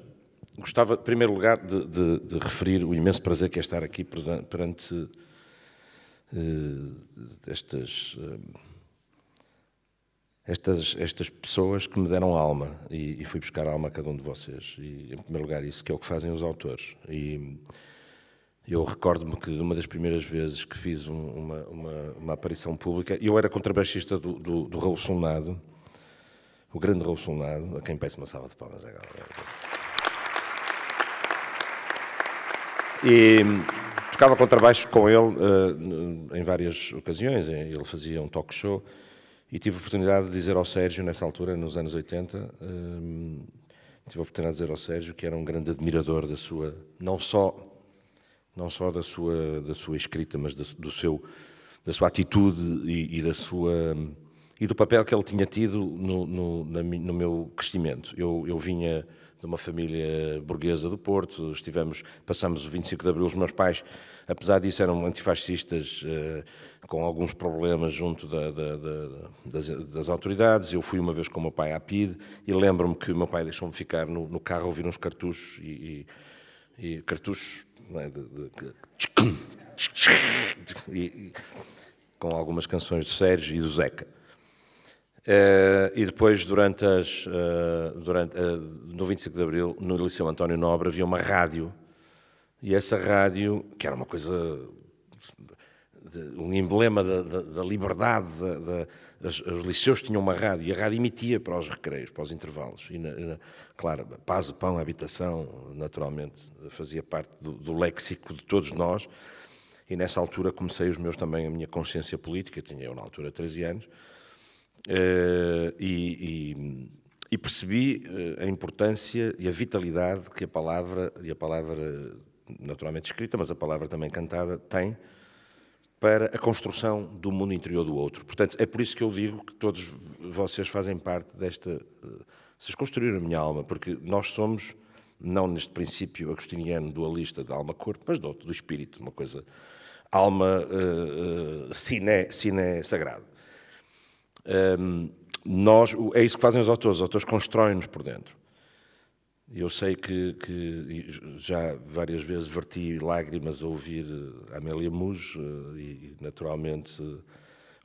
gostava, em primeiro lugar, de, de, de, referir o imenso prazer que é estar aqui perante uh, estas, uh, estas, estas pessoas que me deram alma e, e, fui buscar alma a cada um de vocês. E, em primeiro lugar, isso que é o que fazem os autores. E eu recordo-me que uma das primeiras vezes que fiz um, uma, uma, uma, aparição pública, eu era contrabaixista do, do, do Raul Solnado, o grande Raul Solnado, a quem peço uma salva de palmas agora. E hum, tocava contrabaixo com ele uh, em várias ocasiões, eh, ele fazia um talk show e tive a oportunidade de dizer ao Sérgio, nessa altura, nos anos 80, uh, hum, tive a oportunidade de dizer ao Sérgio que era um grande admirador da sua, não só, não só da, sua, da sua escrita, mas da, do seu, da sua atitude e, e, da sua hum, e do papel que ele tinha tido no, no, no meu crescimento. Eu, eu vinha de uma família burguesa do Porto. Estivemos, passamos o 25 de Abril, os meus pais, apesar disso, eram antifascistas eh, com alguns problemas junto da, da, da, das, das, autoridades. Eu fui uma vez com o meu pai à PID e lembro-me que o meu pai deixou-me ficar no, no, carro a ouvir uns cartuchos e, e, e cartuchos é, de, de, de, com algumas canções de Sérgio e do Zeca. Uh, e depois, durante as, uh, durante, uh, no 25 de Abril, no Liceu António Nobre, havia uma rádio. E essa rádio, que era uma coisa, de, um emblema da, da, da liberdade, da, da as, os liceus tinham uma rádio, e a rádio emitia para os recreios, para os intervalos. E, na, na, claro, paz, pão, habitação, naturalmente, fazia parte do, do léxico de todos nós. E nessa altura comecei os meus também, a minha consciência política, tinha eu na altura 13 anos, eh, e, e, e, percebi eh, a importância e a vitalidade que a palavra, e a palavra naturalmente escrita, mas a palavra também cantada, tem para a construção do mundo interior do outro. Portanto, é por isso que eu digo que todos vocês fazem parte desta. Eh, vocês construíram a minha alma, porque nós somos, não neste princípio agostiniano dualista da alma-corpo, mas do, do espírito, uma coisa. Alma uh, uh, siné, sagrado nós, é isso que fazem os autores, os autores constroem-nos por dentro. Eu sei que, que, já várias vezes verti lágrimas a ouvir Amélia Mus eh, e, naturalmente,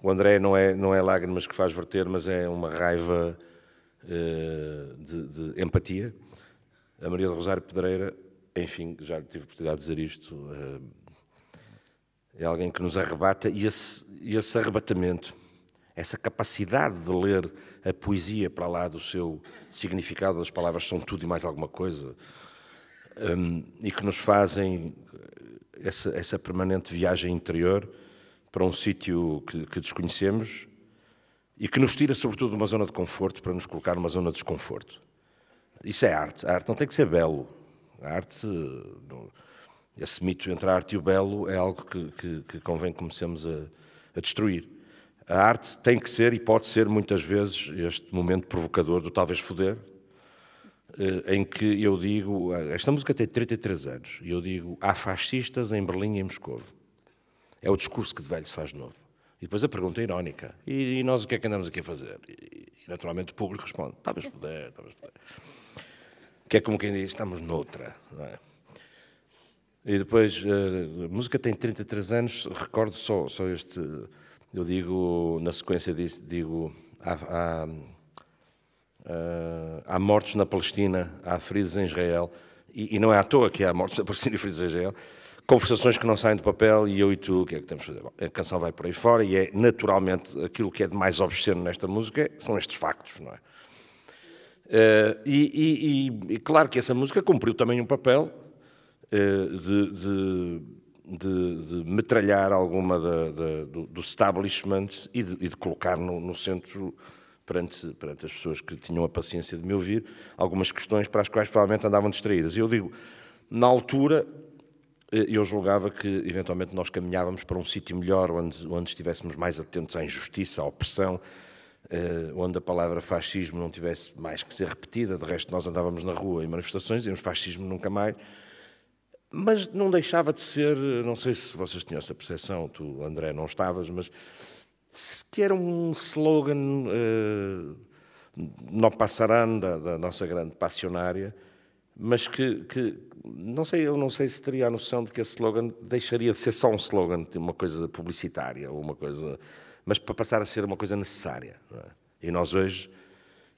o André não é, não é lágrimas que faz verter, mas é uma raiva eh, de, de, empatia. A Maria do Rosário Pedreira, enfim, já tive a oportunidade de dizer isto, eh, é alguém que nos arrebata e esse, esse arrebatamento essa capacidade de ler a poesia para lá do seu significado, as palavras são tudo e mais alguma coisa, um, e que nos fazem eh, essa, essa, permanente viagem interior para um sítio que, que desconhecemos e que nos tira, sobretudo, de uma zona de conforto para nos colocar numa zona de desconforto. Isso é arte. A arte não tem que ser belo. A arte, esse mito entre a arte e o belo é algo que, que, que convém comecemos a, a destruir. A arte tem que ser e pode ser muitas vezes este momento provocador do talvez foder, eh, em que eu digo, eh, esta música tem 33 anos, e eu digo, há fascistas em Berlim e em Moscou. É o discurso que de velho se faz de novo. E depois a pergunta é irónica, e, e, nós o que é que andamos aqui a fazer? E, naturalmente o público responde, talvez foder, talvez foder. Que é como quem diz, estamos noutra, não é? E depois, eh, a música tem 33 anos, recordo só, só este eu digo, na sequência disso, digo, há, há, ah, há mortos na Palestina, há feridos em Israel, e, e, não é à toa que há mortos na Palestina e feridos em Israel, conversações que não saem do papel, e eu e tu, o que é que temos de fazer? Bom, a canção vai por aí fora, e é naturalmente aquilo que é de mais obsceno nesta música, são estes factos, não é? Uh, e, e, e, claro que essa música cumpriu também um papel uh, de, de de, de metralhar alguma da, da, do, do, establishment e de, e de colocar no, no centro perante, perante as pessoas que tinham a paciência de me ouvir, algumas questões para as quais provavelmente andavam distraídas. E eu digo, na altura, eh, eu julgava que eventualmente nós caminhávamos para um sítio melhor, onde, onde estivéssemos mais atentos à injustiça, à opressão, eh, onde a palavra fascismo não tivesse mais que ser repetida. De resto, nós andávamos na rua em manifestações, dizíamos fascismo nunca mais. Mas não deixava de ser, não sei se vocês tinham essa percepção, tu, André, não estavas, mas que era um slogan uh, eh, não passarão da, da, nossa grande passionária, mas que, que, não sei, eu não sei se teria a noção de que esse slogan deixaria de ser só um slogan, uma coisa publicitária ou uma coisa, mas para passar a ser uma coisa necessária. É? E nós hoje,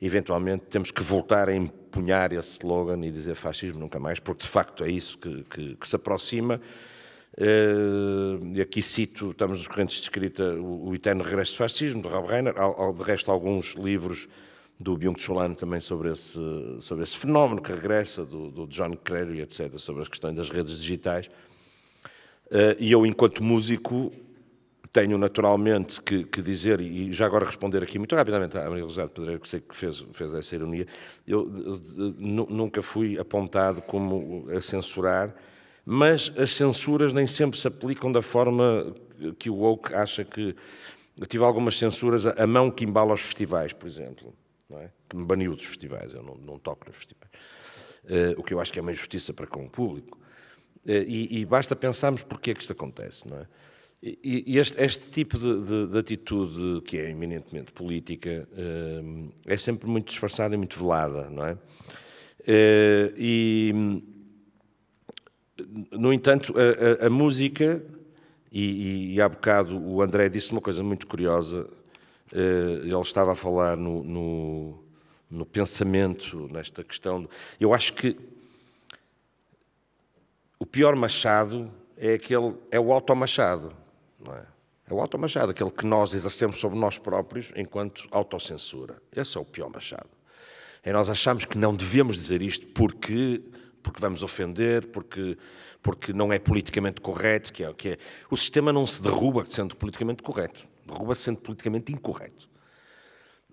eventualmente, temos que voltar a empunhar esse slogan e dizer fascismo nunca mais, porque de facto é isso que, que, que se aproxima. Eh, e aqui cito, estamos nos correntes de escrita, o, Eterno Regresso do Fascismo, de Rob Reiner, ao, de resto alguns livros do byung Chulan também sobre esse, sobre esse fenómeno que regressa, do, do John Crary, etc., sobre as questões das redes digitais. Eh, e eu, enquanto músico, tenho naturalmente que, que, dizer, e já agora responder aqui muito rapidamente à Maria Rosado Pedreiro, que sei que fez, fez essa ironia, eu nunca fui apontado como a censurar, mas as censuras nem sempre se aplicam da forma que o woke acha que... Eu tive algumas censuras, a mão que embala os festivais, por exemplo, é? que me baniu dos festivais, eu não, não toco nos festivais, uh, o que eu acho que é uma injustiça para com o público. Uh, e, e, basta pensarmos porque é que isto acontece, não é? E este, este tipo de, de, de, atitude, que é eminentemente política, hum, é sempre muito disfarçada e muito velada, não é? Eh, e, no entanto, a, a, a música, e, e, há bocado o André disse uma coisa muito curiosa, eh, ele estava a falar no, no, no pensamento, nesta questão. Eu acho que o pior machado é aquele, é o auto-machado. Não é? É o automachado, aquele que nós exercemos sobre nós próprios enquanto autocensura. Esse é o pior machado. É nós achamos que não devemos dizer isto porque, porque vamos ofender, porque, porque não é politicamente correto, que é o que é. O sistema não se derruba sendo politicamente correto, derruba-se sendo politicamente incorreto.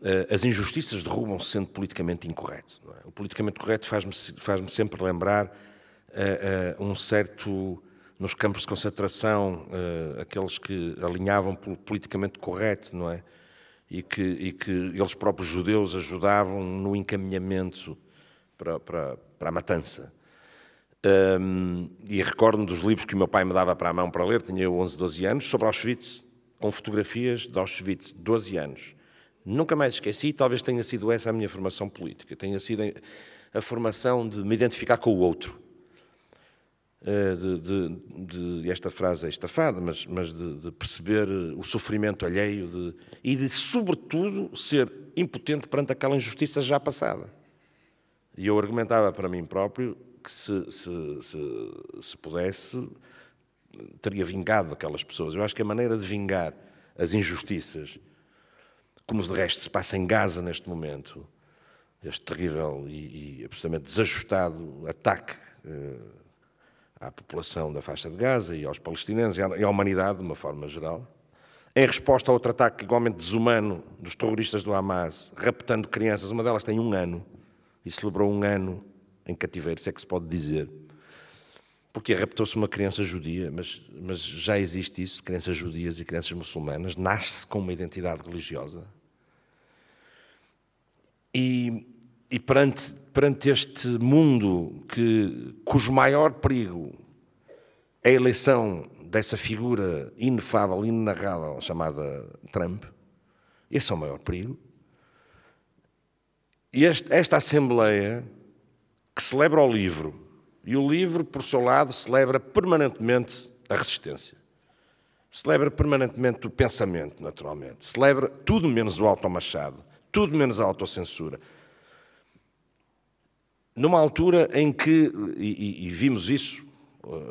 Eh, as injustiças derrubam-se sendo politicamente incorreto. É? O politicamente correto faz-me faz sempre lembrar uh, uh, um certo nos campos de concentração, eh, aqueles que alinhavam politicamente correto, não é? E que, e que eles próprios judeus ajudavam no encaminhamento para, para, para a matança. Um, ehm, e recordo-me dos livros que o meu pai me dava para a mão para ler, tinha eu 11, 12 anos, sobre Auschwitz, com fotografias de Auschwitz, 12 anos. Nunca mais esqueci, talvez tenha sido essa a minha formação política, tenha sido a formação de me identificar com o outro eh, de, de, de, esta frase é estafada, mas, mas de, de, perceber o sofrimento alheio e de, sobretudo, ser impotente perante aquela injustiça já passada. E eu argumentava para mim próprio que, se, se, se, se pudesse, teria vingado aquelas pessoas. Eu acho que a maneira de vingar as injustiças, como de resto se passa em Gaza neste momento, este terrível e, e absolutamente desajustado ataque eh, à população da faixa de Gaza e aos palestinenses e à humanidade de uma forma geral, em resposta a outro ataque igualmente desumano dos terroristas do Hamas, raptando crianças, uma delas tem um ano e celebrou um ano em cativeiro, se é que se pode dizer. Porque raptou-se uma criança judia, mas, mas já existe isso, crianças judias e crianças muçulmanas, nasce com uma identidade religiosa. E e perante, perante este mundo que, cujo maior perigo é a eleição dessa figura inefável, inenarrável, chamada Trump, esse é o maior perigo. E este, esta Assembleia, que celebra o livro, e o livro, por seu lado, celebra permanentemente a resistência. Celebra permanentemente o pensamento, naturalmente. Celebra tudo menos o automachado, tudo menos a autocensura numa altura em que, e, e, vimos isso,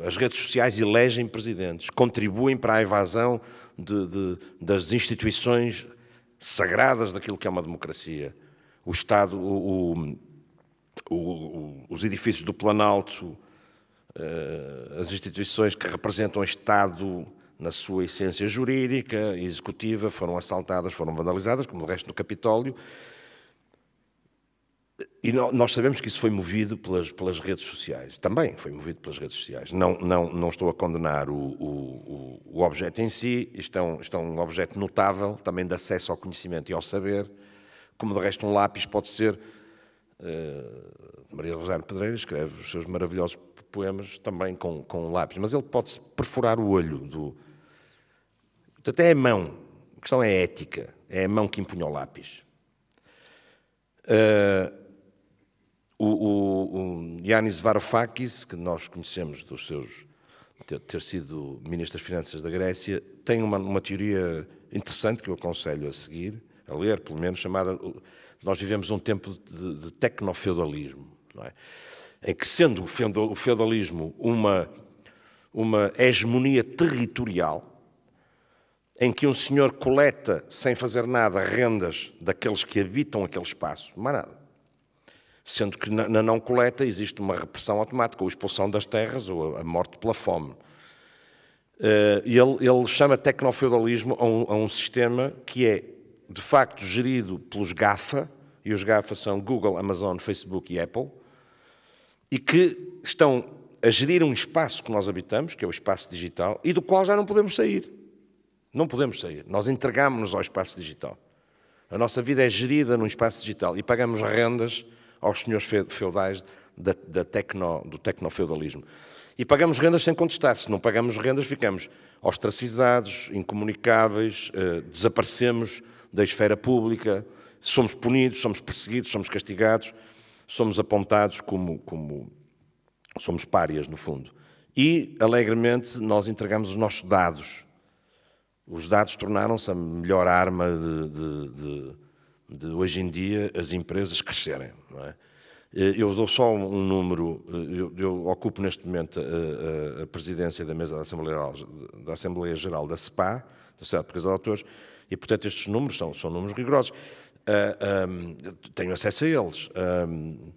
eh, as redes sociais elegem presidentes, contribuem para a evasão de, de, das instituições sagradas daquilo que é uma democracia. O Estado, o, o, o, os edifícios do Planalto, eh, as instituições que representam o Estado na sua essência jurídica e executiva foram assaltadas, foram vandalizadas, como o resto do Capitólio. E nós sabemos que isso foi movido pelas, pelas redes sociais. Também foi movido pelas redes sociais. Não, não, não estou a condenar o, o, o objeto em si. Isto é, um, isto é um objeto notável, também de acesso ao conhecimento e ao saber. Como de resto, um lápis pode ser. Uh, Maria Rosário Pedreira escreve os seus maravilhosos poemas também com, com um lápis, mas ele pode-se perfurar o olho do. Portanto, é a mão. A questão é ética. É a mão que impunha o lápis. Uh, o, o, o Yanis Varoufakis, que nós conhecemos dos seus ter, sido ministro das Finanças da Grécia, tem uma, uma teoria interessante que eu aconselho a seguir, a ler pelo menos, chamada Nós vivemos um tempo de, de tecnofeudalismo, não é? em que, sendo o feudalismo uma, uma hegemonia territorial, em que um senhor coleta, sem fazer nada, rendas daqueles que habitam aquele espaço, há nada, sendo que na não coleta existe uma repressão automática, ou expulsão das terras, ou a morte pela fome. Eh, ele, ele chama tecnofeudalismo a um, a um sistema que é, de facto, gerido pelos GAFA, e os GAFA são Google, Amazon, Facebook e Apple, e que estão a gerir um espaço que nós habitamos, que é o espaço digital, e do qual já não podemos sair. Não podemos sair. Nós entregámos nos ao espaço digital. A nossa vida é gerida num espaço digital e pagamos rendas aos senhores feudais da, da tecno, do tecnofeudalismo. E pagamos rendas sem contestar. Se não pagamos rendas, ficamos ostracizados, incomunicáveis, eh, desaparecemos da esfera pública, somos punidos, somos perseguidos, somos castigados, somos apontados como, como somos párias, no fundo. E, alegremente, nós entregamos os nossos dados. Os dados tornaram-se a melhor arma de, de, de de hoje em dia as empresas crescerem. É? Eh, eu dou só um número, eh, eu, eu ocupo neste momento a, eh, a, presidência da mesa da Assembleia, da Assembleia Geral da SPA, da Sociedade Portuguesa de Autores, e portanto estes números são, são números rigorosos. Uh, tenho acesso a eles. Uh,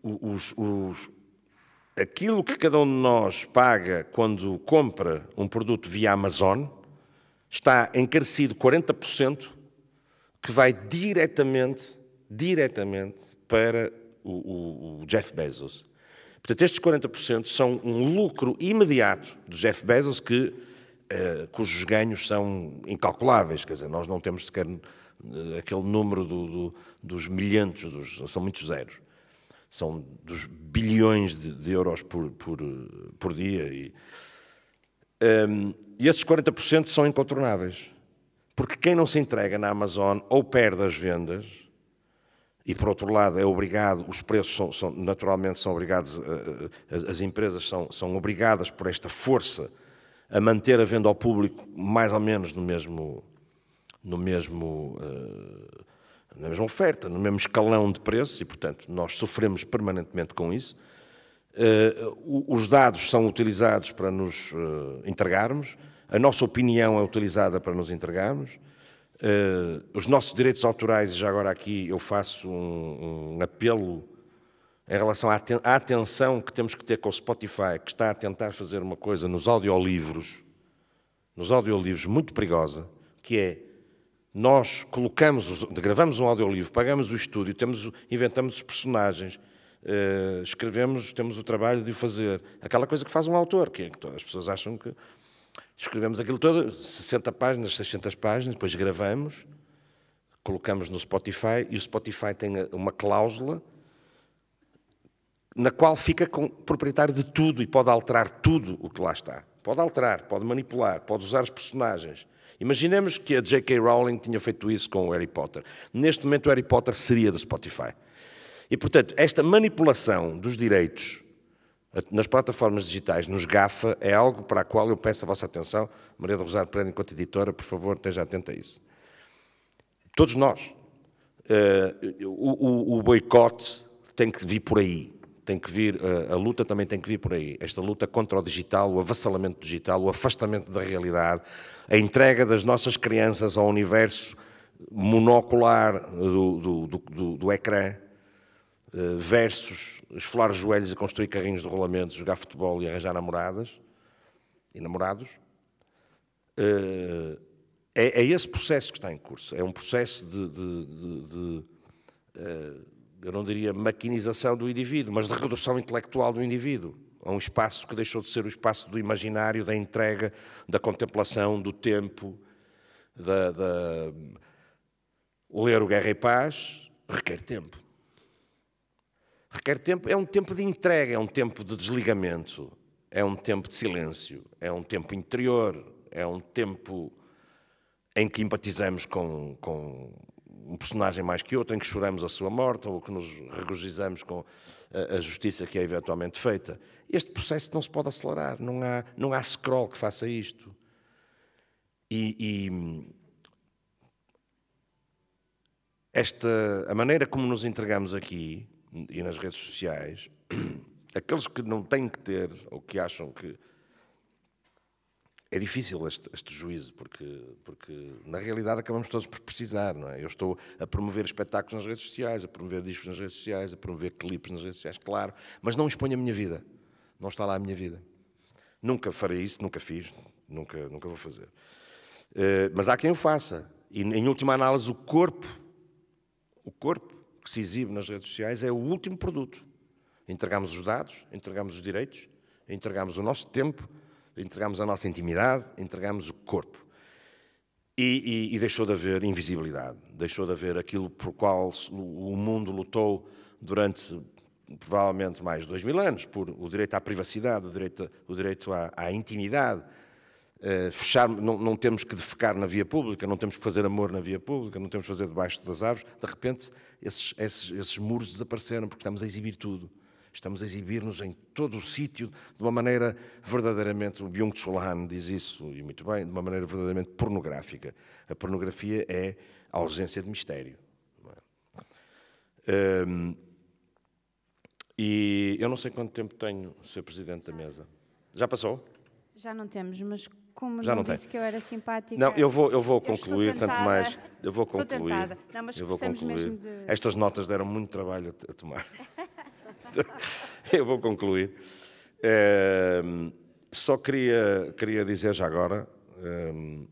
os, os, aquilo que cada um de nós paga quando compra um produto via Amazon, está encarecido 40%, que vai diretamente, diretamente para o, o, o Jeff Bezos. Portanto, estes 40% são um lucro imediato do Jeff Bezos que, eh, cujos ganhos são incalculáveis, quer dizer, nós não temos sequer eh, aquele número do, do, dos milhentos, dos, são muitos zeros, são dos bilhões de, de euros por, por, eh, por dia e um, e esses 40% são incontornáveis. Porque quem não se entrega na Amazon ou perde as vendas, e por outro lado é obrigado, os preços são, são naturalmente são obrigados, eh, eh, as, as empresas são, são obrigadas por esta força a manter a venda ao público mais ou menos no mesmo, no mesmo, eh, na mesma oferta, no mesmo escalão de preços, e portanto nós sofremos permanentemente com isso. Eh, os dados são utilizados para nos eh, entregarmos, a nossa opinião é utilizada para nos entregarmos, eh, os nossos direitos autorais, e já agora aqui eu faço um, um apelo em relação à, à atenção que temos que ter com o Spotify, que está a tentar fazer uma coisa nos audiolivros, nos audiolivros muito perigosa, que é nós colocamos, gravamos um audiolivro, pagamos o estúdio, temos, inventamos os personagens, Uh, escrevemos, temos o trabalho de fazer. Aquela coisa que faz um autor, que, é que todas as pessoas acham que escrevemos aquilo todo, 60 páginas, 600 páginas, depois gravamos, colocamos no Spotify e o Spotify tem uma cláusula na qual fica com, proprietário de tudo e pode alterar tudo o que lá está. Pode alterar, pode manipular, pode usar os personagens. Imaginemos que a J.K. Rowling tinha feito isso com o Harry Potter. Neste momento, o Harry Potter seria do Spotify. E, portanto, esta manipulação dos direitos eh, nas plataformas digitais, nos GAFA, é algo para a qual eu peço a vossa atenção. Maria do Rosário Pereira, enquanto editora, por favor, esteja atenta a isso. Todos nós. Uh, o, o, o boicote tem que vir por aí. Tem que vir, eh, a luta também tem que vir por aí. Esta luta contra o digital, o avassalamento digital, o afastamento da realidade, a entrega das nossas crianças ao universo monocular do, do, do, do ecrã, eh, versus esfolar os joelhos e construir carrinhos de rolamentos, jogar futebol e arranjar namoradas e namorados. Eh, é, é esse processo que está em curso. É um processo de, de, de, de eh, eu não diria maquinização do indivíduo, mas de redução intelectual do indivíduo a é um espaço que deixou de ser o espaço do imaginário, da entrega, da contemplação, do tempo, da, da... ler o Guerra e Paz requer tempo. Requer tempo, é um tempo de entrega, é um tempo de desligamento, é um tempo de silêncio, é um tempo interior, é um tempo em que empatizamos com, com um personagem mais que outro, em que choramos a sua morte ou que nos regozijamos com a, a, justiça que é eventualmente feita. Este processo não se pode acelerar, não há, não há scroll que faça isto. E, e esta, a maneira como nos entregamos aqui e nas redes sociais, <clears throat> aqueles que não têm que ter, ou que acham que é difícil este, este, juízo, porque, porque na realidade acabamos todos por precisar, não é? Eu estou a promover espetáculos nas redes sociais, a promover discos nas redes sociais, a promover clipes nas redes sociais, claro, mas não exponho a minha vida. Não está lá a minha vida. Nunca farei isso, nunca fiz, nunca, nunca vou fazer. Uh, mas há quem o faça. E em última análise, o corpo, o corpo que se exibe nas redes sociais é o último produto. Entregamos os dados, entregamos os direitos, entregamos o nosso tempo, entregamos a nossa intimidade, entregamos o corpo. E, e, e deixou de haver invisibilidade, deixou de haver aquilo por qual o mundo lutou durante provavelmente mais de dois mil anos, por o direito à privacidade, o direito, o direito à, à intimidade, uh, fechar, não, não, temos que defecar na via pública, não temos que fazer amor na via pública, não temos que fazer debaixo das árvores, de repente esses, esses, esses muros desapareceram, porque estamos a exibir tudo. Estamos a exibir-nos em todo o sítio de uma maneira verdadeiramente, o Byung-Chul Han diz isso, e muito bem, de uma maneira verdadeiramente pornográfica. A pornografia é a ausência de mistério. É? Hum, e eu não sei quanto tempo tenho, Sr. Presidente da Mesa. Já passou? Já não temos, mas como já não, disse tem. que eu era simpática. Não, eu vou, eu vou concluir, eu tanto mais. Eu vou concluir. Não, mas eu vou concluir. De... Estas notas deram muito trabalho a tomar. <laughs> eu vou concluir. É, só queria, queria dizer já agora é,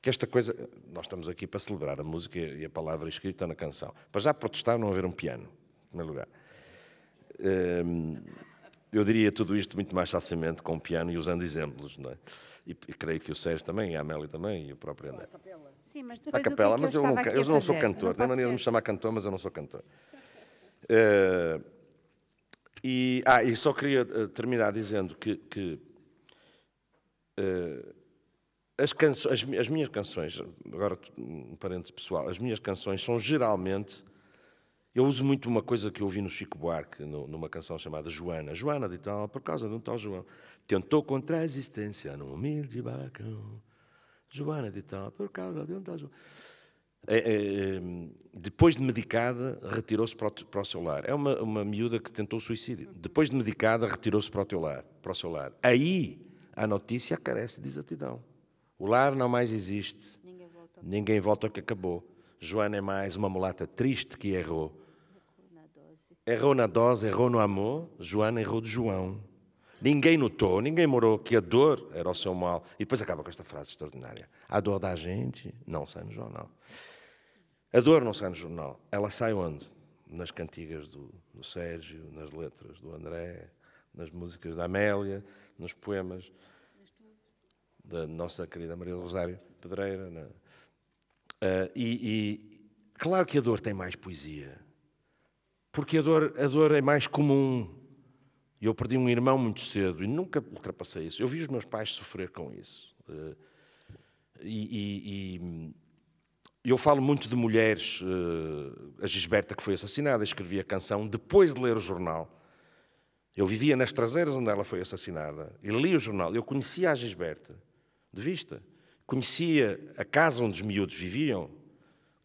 que esta coisa. Nós estamos aqui para celebrar a música e a palavra escrita na canção. Para já protestar, não haver um piano, em primeiro lugar. Ehm, eu diria tudo isto muito mais facilmente com o piano e usando exemplos, não é? E, e creio que o Sérgio também, a Amélia também e o próprio André. A capela, Sim, mas tu a é capela, mas eu, eu, nunca, eu não sou cantor, tem maneira de me chamar cantor, mas eu não sou cantor. Uh, e, ah, e só queria eh, terminar dizendo que, que uh, as, canso, as, as minhas canções, agora um parênteses pessoal, as minhas canções são geralmente eu uso muito uma coisa que eu ouvi no Chico Buarque, no, numa canção chamada Joana. Joana de tal, por causa de um tal João. Tentou contra a existência num humilde barracão. Joana de tal, por causa de um tal João. É, é, é depois de medicada, retirou-se para, para, o seu lar. É uma, uma miúda que tentou suicídio. Depois de medicada, retirou-se para, o teu lar, para o seu lar. Aí a notícia carece de exatidão. O lar não mais existe. Ninguém volta ao que acabou. Joana é mais uma mulata triste que errou Errou na dose, errou no amor, Joana errou de João. Ninguém notou, ninguém morou que a dor era o seu mal. E depois acaba com esta frase extraordinária: A dor da gente não sai no jornal. A dor não sai no jornal. Ela sai onde? Nas cantigas do, do Sérgio, nas letras do André, nas músicas da Amélia, nos poemas da nossa querida Maria do Rosário Pedreira. Uh, e, e, claro que a dor tem mais poesia porque a dor, a dor é mais comum. Eu perdi um irmão muito cedo e nunca ultrapassei isso. Eu vi os meus pais sofrer com isso. Eh, e, e, e eu falo muito de mulheres. Eh, a Gisberta, que foi assassinada, escrevi a canção depois de ler o jornal. Eu vivia nas traseiras onde ela foi assassinada e li o jornal. Eu conhecia a Gisberta de vista, conhecia a casa onde os miúdos viviam,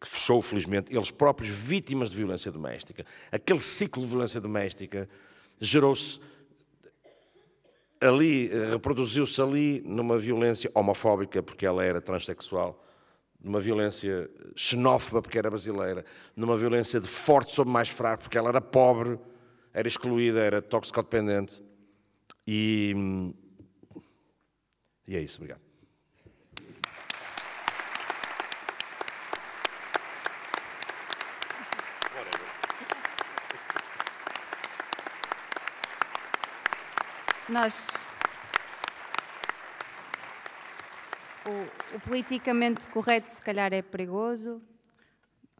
que fechou, felizmente, eles próprios vítimas de violência doméstica. Aquele ciclo de violência doméstica gerou-se ali, reproduziu-se ali numa violência homofóbica, porque ela era transexual, numa violência xenófoba, porque era brasileira, numa violência de forte sobre mais fraco, porque ela era pobre, era excluída, era toxicodependente. E, hum, e é isso, obrigado. Nós. O, o, politicamente correto, se calhar, é perigoso.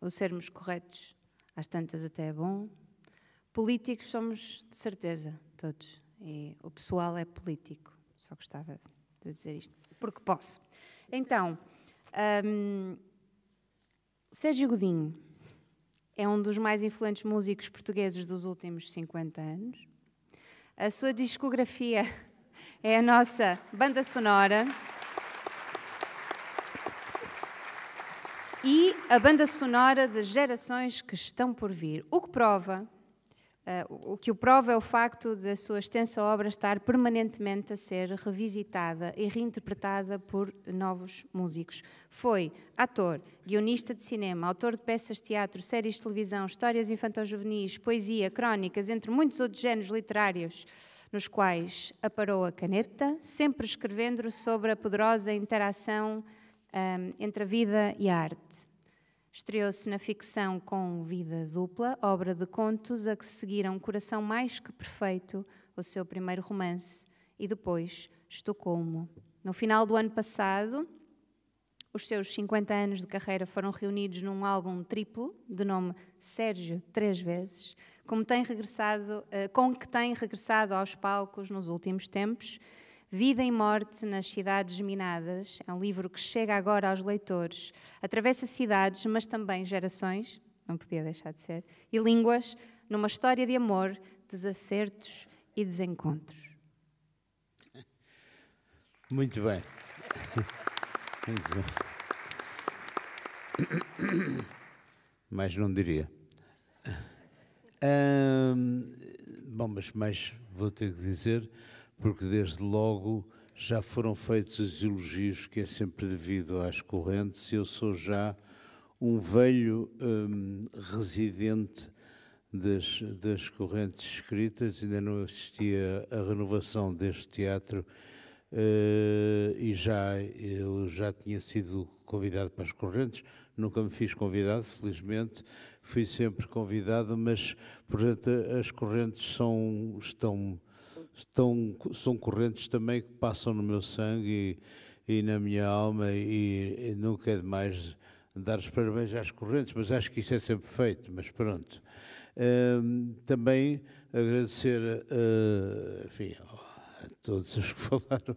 O sermos corretos, às tantas, até é bom. Políticos somos, de certeza, todos. E o pessoal é político. Só gostava de dizer isto, porque posso. Então, um, Sérgio Godinho é um dos mais influentes músicos portugueses dos últimos 50 anos a sua discografia é a nossa banda sonora. E a banda sonora das gerações que estão por vir, o que prova Uh, o que o prova é o facto da sua extensa obra estar permanentemente a ser revisitada e reinterpretada por novos músicos. Foi ator, guionista de cinema, autor de peças de teatro, séries de televisão, histórias infantil-juvenis, poesia, crónicas, entre muitos outros géneros literários, nos quais aparou a caneta, sempre escrevendo sobre a poderosa interação um, ehm, entre a vida e a arte. Estreou-se na ficção com Vida Dupla, obra de contos a que seguiram Coração Mais Que Perfeito, o seu primeiro romance, e depois Estocolmo. No final do ano passado, os seus 50 anos de carreira foram reunidos num álbum triplo, de nome Sérgio Três Vezes, como tem regressado, eh, com que tem regressado aos palcos nos últimos tempos Vida e Morte nas Cidades Minadas é um livro que chega agora aos leitores, atravessa cidades, mas também gerações, não podia deixar de ser, e línguas, numa história de amor, desacertos e desencontros. Muito bem. <laughs> Muito bem. <coughs> Mas não diria. Hum, bom, mas, mas vou ter que dizer porque desde logo já foram feitos os elogios que é sempre devido às correntes, e eu sou já um velho hum, residente das, das correntes escritas, ainda não existia à renovação deste teatro uh, e já, eu já tinha sido convidado para as correntes, nunca me fiz convidado, felizmente, fui sempre convidado, mas, portanto, as correntes são, estão estão, são correntes também que passam no meu sangue e, e na minha alma e, e nunca é demais dar os parabéns às correntes, mas acho que isso é sempre feito, mas pronto. também agradecer uh, enfim, a todos os que <laughs> falaram,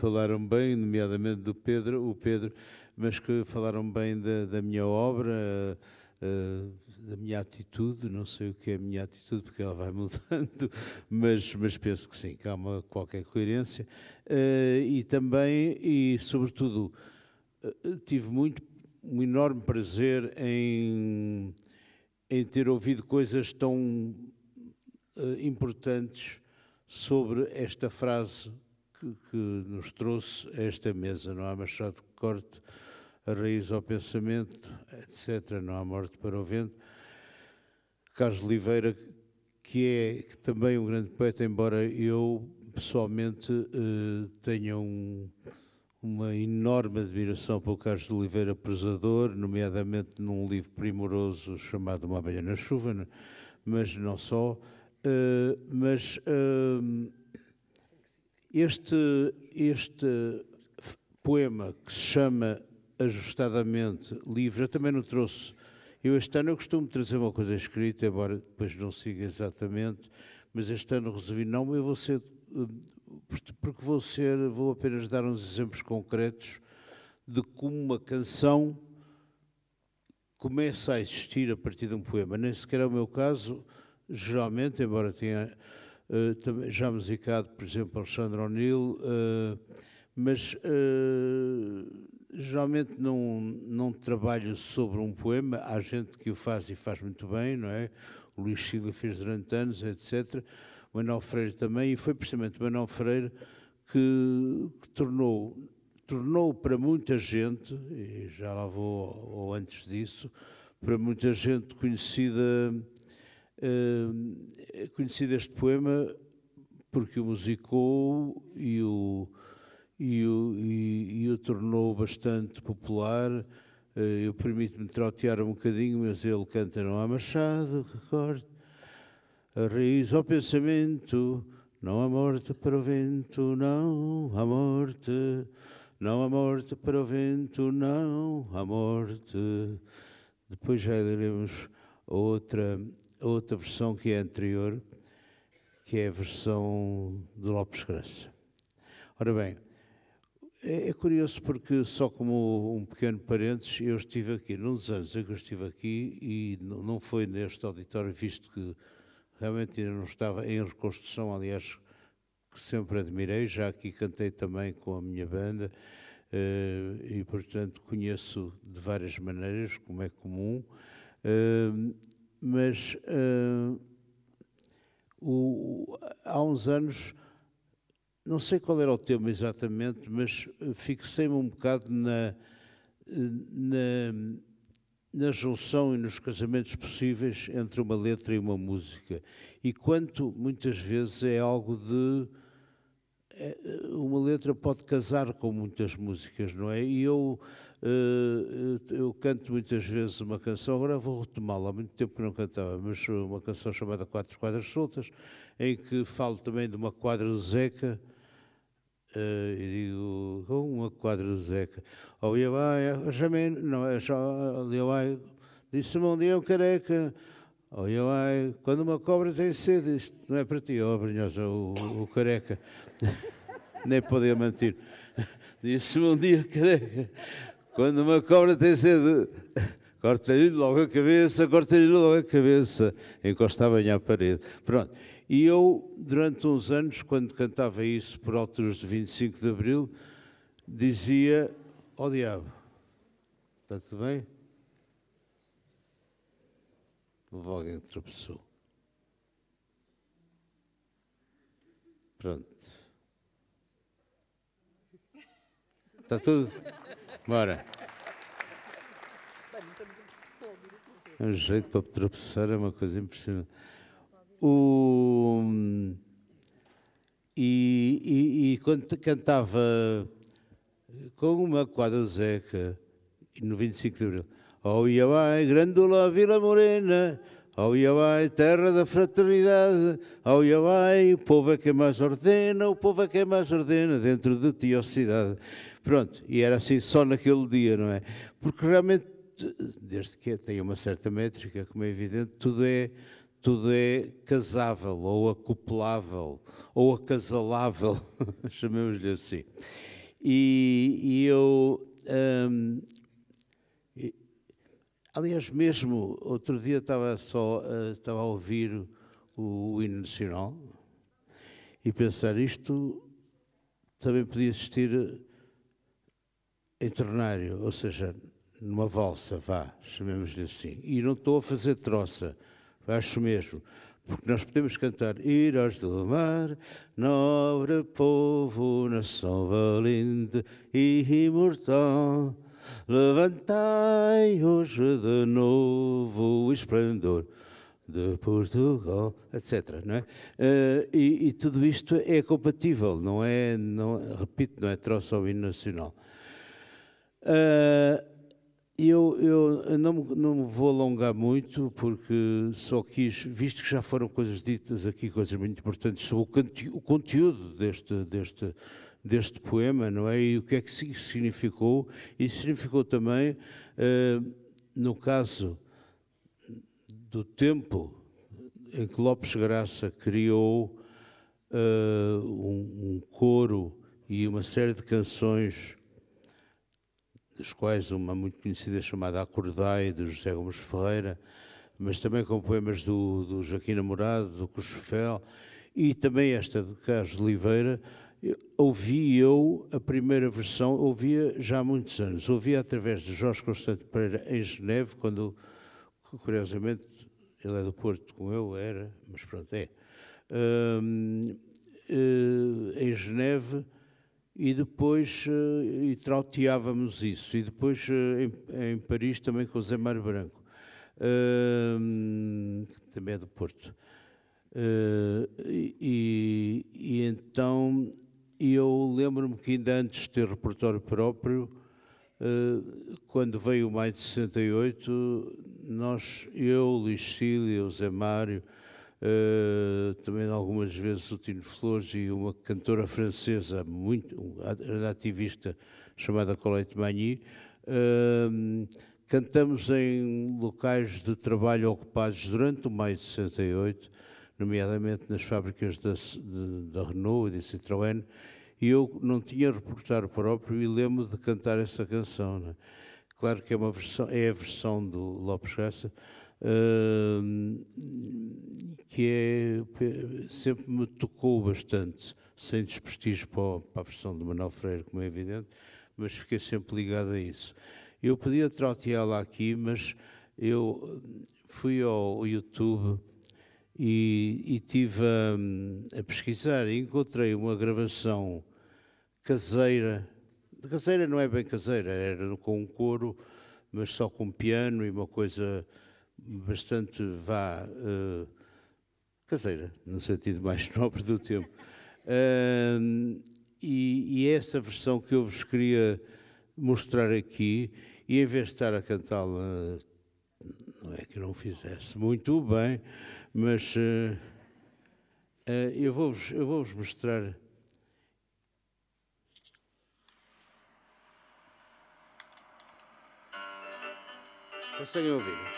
falaram bem, nomeadamente do Pedro, o Pedro, mas que falaram bem da, da minha obra. Uh, da minha atitude, não sei o que é a minha atitude porque ela vai <laughs> mudando, mas, mas penso que sim, que há uma qualquer coerência. Uh, e também, e sobretudo, uh, tive muito, um enorme prazer em, em ter ouvido coisas tão uh, importantes sobre esta frase que, que nos trouxe a esta mesa, não há machado que corte, a raiz ao pensamento, etc. Não há morte para o vento. Carlos Oliveira, que é que também um grande poeta, embora eu pessoalmente uh, tenha um, uma enorme admiração pelo Carlos Oliveira Presador, nomeadamente num livro primoroso chamado Uma Abelha na Chuva, né? mas não só. Uh, mas uh, este, este poema que se chama ajustadamente livre, eu também não trouxe eu este ano eu costumo trazer uma coisa escrita, embora depois não siga exatamente, mas este ano resolvi não, eu vou ser, eh, porque vou ser, vou apenas dar uns exemplos concretos de como uma canção começa a existir a partir de um poema. Nem sequer é o meu caso, geralmente, embora tenha eh, já musicado, por exemplo, Alexandre O'Neill, eh, mas geralmente não, não trabalho sobre um poema, há gente que o faz e faz muito bem, não é? O Luís Silva fez durante anos, etc. Manuel Freire também, e foi precisamente Manuel Freire que, que tornou, tornou para muita gente, e já lá vou ou antes disso, para muita gente conhecida, eh, conhecida este poema porque o musicou e o e o, e, e o tornou bastante popular. Eh, eu permito-me trotear um bocadinho, mas ele canta não há machado que corte a raiz ao pensamento, não há morte para o vento, não há morte, não há morte para o vento, não há morte. Depois já leremos outra, outra versão que é anterior, que é a versão de Lopes Graça. Ora bem, é, é curioso porque, só como um pequeno parênteses, eu estive aqui, num dos anos em que eu estive aqui, e não foi neste auditório, visto que realmente ainda não estava em reconstrução, aliás, que sempre admirei, já aqui cantei também com a minha banda, eh, e portanto conheço de várias maneiras, como é comum, eh, mas eh, o, há uns anos não sei qual era o tema exatamente, mas eh, fixei-me um bocado na, na, na, junção e nos casamentos possíveis entre uma letra e uma música. E quanto muitas vezes é algo de. Eh, eh, uma letra pode casar com muitas músicas, não é? E eu, eu canto muitas vezes uma canção, agora vou retomá-la, há muito tempo que não cantava, mas uma canção chamada Quatro Quadras Soltas, em que falo também de uma quadra do Zeca, Uh, e digo, com uma quadra do Zeca. O Iabai, eh, ai, não é só, eu, disse-me um dia um careca. Ou eu, quando uma cobra tem sede, isto não é para ti, ó, oh, o, o careca. <laughs> Nem podia mentir. <laughs> Disse-me um dia, careca, quando uma cobra tem sede, <laughs> corta-lhe logo a cabeça, corta-lhe logo a cabeça. Encostava-lhe à parede. Pronto. E eu, durante uns anos, quando cantava isso por alturas de 25 de Abril, dizia ao oh, diabo: Está tudo bem? Houve alguém que tropeçou. Pronto. Está tudo? Bora. É um jeito para tropeçar, é uma coisa impressionante. O, e, e, e quando cantava com uma quadra zeca, no 25 de Abril, Oh Iabai, Grândola Vila Morena, Oh Iabai, terra da fraternidade, Oh Iabai, o povo é quem mais ordena, o povo é quem mais ordena, dentro de ti, ó cidade. Pronto, e era assim só naquele dia, não é? Porque realmente, desde que é, tem uma certa métrica, como é evidente, tudo é tudo é casável, ou acoplável, ou acasalável, <laughs> chamemos-lhe assim. E, e eu. Hum, aliás, mesmo outro dia estava só uh, estava a ouvir o, o hino nacional e pensar isto também podia existir em ternário, ou seja, numa valsa, vá, chamemos-lhe assim. E não estou a fazer troça, Acho mesmo. Porque nós podemos cantar Heróis do Mar, nobre povo, nação valente e imortal. Levantai hoje de novo o esplendor de Portugal, etc. Não é? Uh, e, e, tudo isto é compatível, não é, não, repito, não é troço ao hino nacional. Uh, eu, eu, não, não vou alongar muito, porque só quis, visto que já foram coisas ditas aqui, coisas muito importantes, sobre o, o conteúdo deste, deste, deste poema, não é? E o que é que isso significou? Isso significou também, uh, no caso do tempo em que Lopes Graça criou uh, um, um coro e uma série de canções dos quais uma muito conhecida chamada Acordai, do José Gomes Ferreira, mas também com poemas do, do Joaquim Namorado, do Cuxofel, e também esta de Carlos Oliveira, ouvi eu a primeira versão, ouvia já há muitos anos, ouvia através de Jorge Constante Pereira em Geneve, quando, curiosamente, ele é do Porto, como eu era, mas pronto, é. Um, eh, em Geneve, e depois eh, e trauteávamos isso. E depois eh, em, em Paris também com o Zé Mário Branco, eh, que também é do Porto. Uh, e, e, então eu lembro-me que ainda antes de ter repertório próprio, uh, quando veio o maio de 68, nós, eu, Lucília, o Zé Mário, eh, também algumas vezes o Tino Flores e uma cantora francesa, muito ativista chamada Colette Magny, uh, cantamos em locais de trabalho ocupados durante o maio de 68, nomeadamente nas fábricas da, de, da Renault e da Citroën, e eu não tinha o próprio e lembro de cantar essa canção. É? Claro que é uma versão, é a versão do Lopes Graça, que é, sempre me tocou bastante, sem desprestígio para a versão de Manuel Freire, como é evidente, mas fiquei sempre ligado a isso. Eu podia trauteá-la aqui, mas eu fui ao YouTube e, estive tive a, a pesquisar e encontrei uma gravação caseira, caseira não é bem caseira, era com um coro, mas só com piano e uma coisa bastante vá uh, caseira, no sentido mais <laughs> nobre do tempo. Uh, eh, e, e, é essa versão que eu vos queria mostrar aqui, e em vez de estar a cantá-la, não é que não fizesse muito bem, mas uh, eu vou-vos vou mostrar. Conseguem ouvir?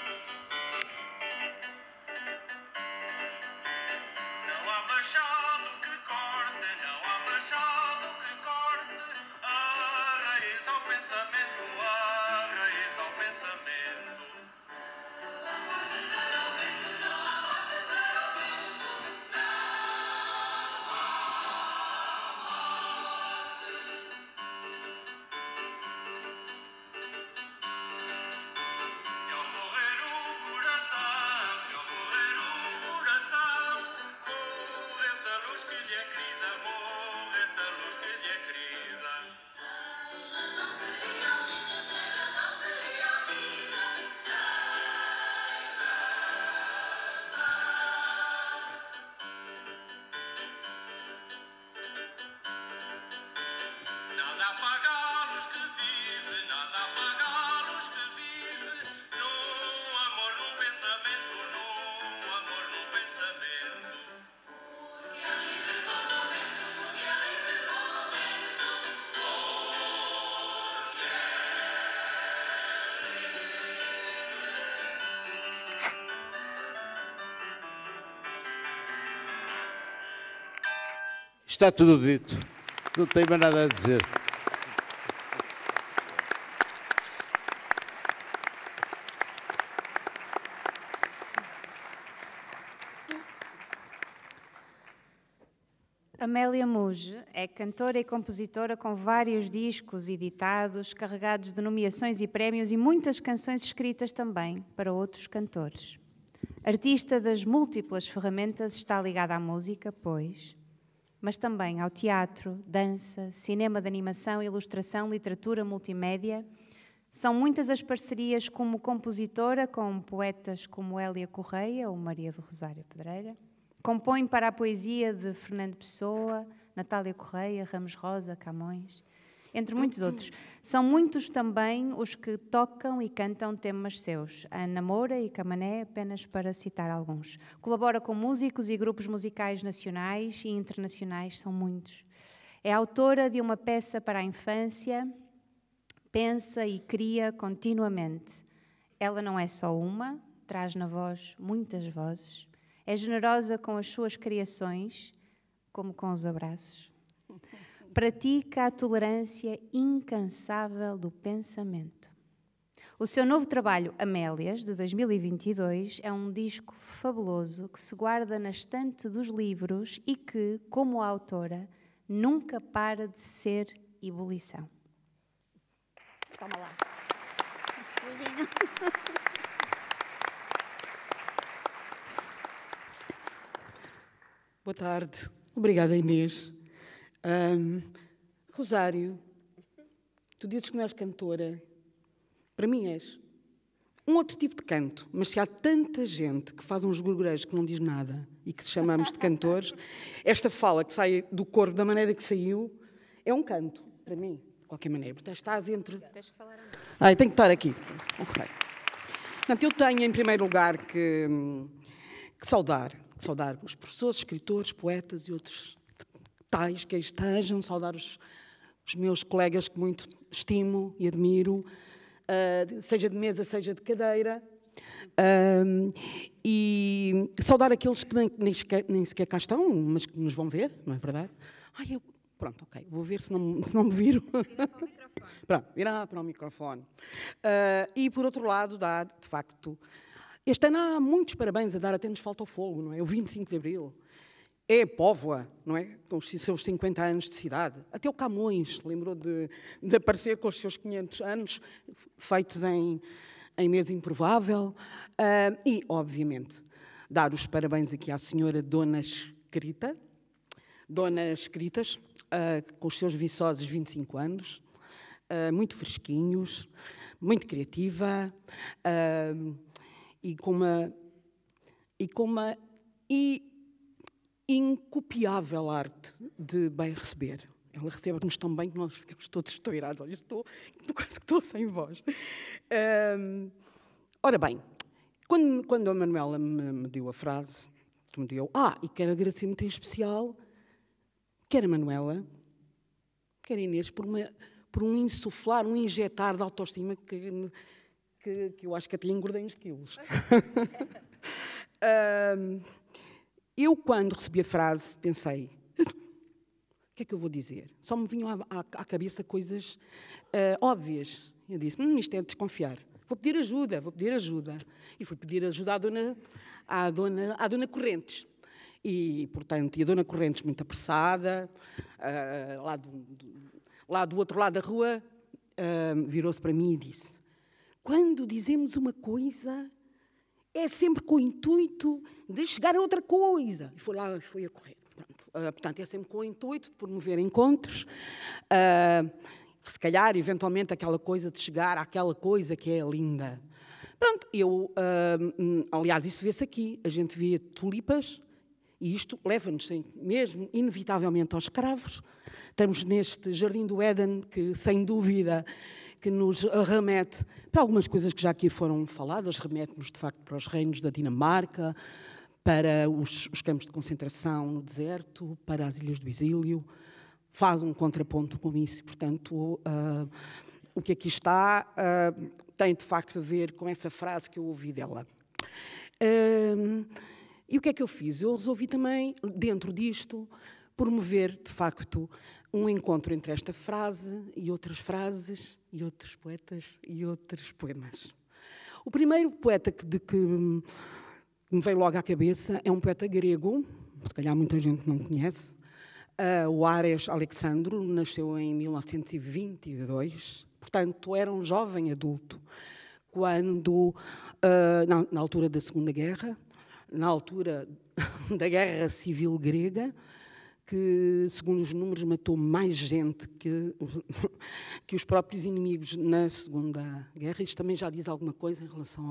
Está tudo dito. Não tenho mais nada a dizer. Amélia Muge é cantora e compositora com vários discos editados, carregados de nomeações e prémios e muitas canções escritas também para outros cantores. Artista das múltiplas ferramentas, está ligada à música, pois mas também ao teatro, dança, cinema de animação, ilustração, literatura, multimédia. São muitas as parcerias como compositora com poetas como Hélia Correia ou Maria do Rosário Pedreira. Compõe para a poesia de Fernando Pessoa, Natália Correia, Ramos Rosa, Camões entre muitos outros. São muitos também os que tocam e cantam temas seus. A Ana Moura e Camané, apenas para citar alguns. Colabora com músicos e grupos musicais nacionais e internacionais, são muitos. É autora de uma peça para a infância, pensa e cria continuamente. Ela não é só uma, traz na voz muitas vozes. É generosa com as suas criações, como com os abraços pratica a tolerância incansável do pensamento. O seu novo trabalho, Amélias, de 2022, é um disco fabuloso que se guarda na estante dos livros e que, como autora, nunca para de ser ebulição. Toma lá. Boa tarde. Obrigada, Inês. Um, Rosário, tu dizes que não és cantora. Para mim és. Um outro tipo de canto, mas se há tanta gente que faz uns gorgorejos que não diz nada e que chamamos de cantores, <laughs> esta fala que sai do corpo da maneira que saiu é um canto, para mim, de qualquer maneira. Portanto, estás entre. Ah, que tenho que estar aqui. Ok. Portanto, eu tenho, em primeiro lugar, que, que saudar, que saudar os professores, escritores, poetas e outros tais que aí estejam, saudar os, os meus colegas que muito estimo e admiro, uh, seja de mesa, seja de cadeira, e saudar aqueles que nem, nem, sequer, nem, sequer, cá estão, mas que nos vão ver, não é verdade? Ai, eu, pronto, ok, vou ver se não, se não me viram. Pronto, irá para o microfone. Uh, <laughs> e por outro lado, dar, de facto, este ano há muitos parabéns a dar, até nos falta o fogo, não é? O 25 de Abril é Póvoa, não é? Com os seus 50 anos de cidade. Até o Camões lembrou de, de aparecer com os seus 500 anos, feitos em, em mês improvável. Uh, e, obviamente, dar os parabéns aqui à senhora Dona Escrita, Dona Escritas, uh, ah, com os seus viçosos 25 anos, uh, muito fresquinhos, muito criativa e com uma. E com uma e, incopiável arte de bem receber. Ela recebe-nos tão bem que nós ficamos todos estourados. Olha, estou, quase que estou sem voz. ora bem, quando, quando a Manuela me, me, deu a frase, que me deu, ah, e quero agradecer muito em especial, quer a Manuela, quer a Inês, por, uma, por um insuflar, um injetar de autoestima que, que, que eu acho que até engordei uns quilos. hum, <laughs> Eu, quando recebi a frase, pensei: o que é que eu vou dizer? Só me vinham à, à cabeça coisas uh, óbvias. Eu disse: hum, isto é desconfiar. Vou pedir ajuda, vou pedir ajuda. E fui pedir ajuda à dona, à dona, à dona Correntes. E, portanto, e a dona Correntes, muito apressada, uh, lá, do, do, lá, do, outro lado da rua, uh, virou-se para mim e disse: Quando dizemos uma coisa, é sempre com o intuito de chegar a outra coisa. E foi lá, foi a correr. Uh, portanto, é sempre com o intuito de promover encontros. Uh, se calhar, eventualmente, aquela coisa de chegar àquela coisa que é linda. Pronto, eu, uh, aliás, isso vê-se aqui. A gente vê tulipas e isto leva-nos mesmo, inevitavelmente, aos cravos. Estamos neste jardim do Éden que, sem dúvida, que nos remete para algumas coisas que já aqui foram faladas, remete-nos de facto para os reinos da Dinamarca, para os, os campos de concentração no deserto, para as ilhas do exílio, faz um contraponto com isso, portanto, uh, o que aqui está uh, tem de facto a ver com essa frase que eu ouvi dela. Uh, e o que é que eu fiz? Eu resolvi também, dentro disto, promover, de facto, um encontro entre esta frase e outras frases, e outros poetas e outros poemas. O primeiro poeta que, de que hum, me veio logo à cabeça é um poeta grego, se calhar muita gente não conhece, uh, o Ares Alexandro, nasceu em 1922, portanto era um jovem adulto quando, uh, na, na altura da Segunda Guerra, na altura <laughs> da Guerra Civil Grega, que, segundo os números, matou mais gente que, <laughs> que os próprios inimigos na Segunda Guerra. Isto também já diz alguma coisa em relação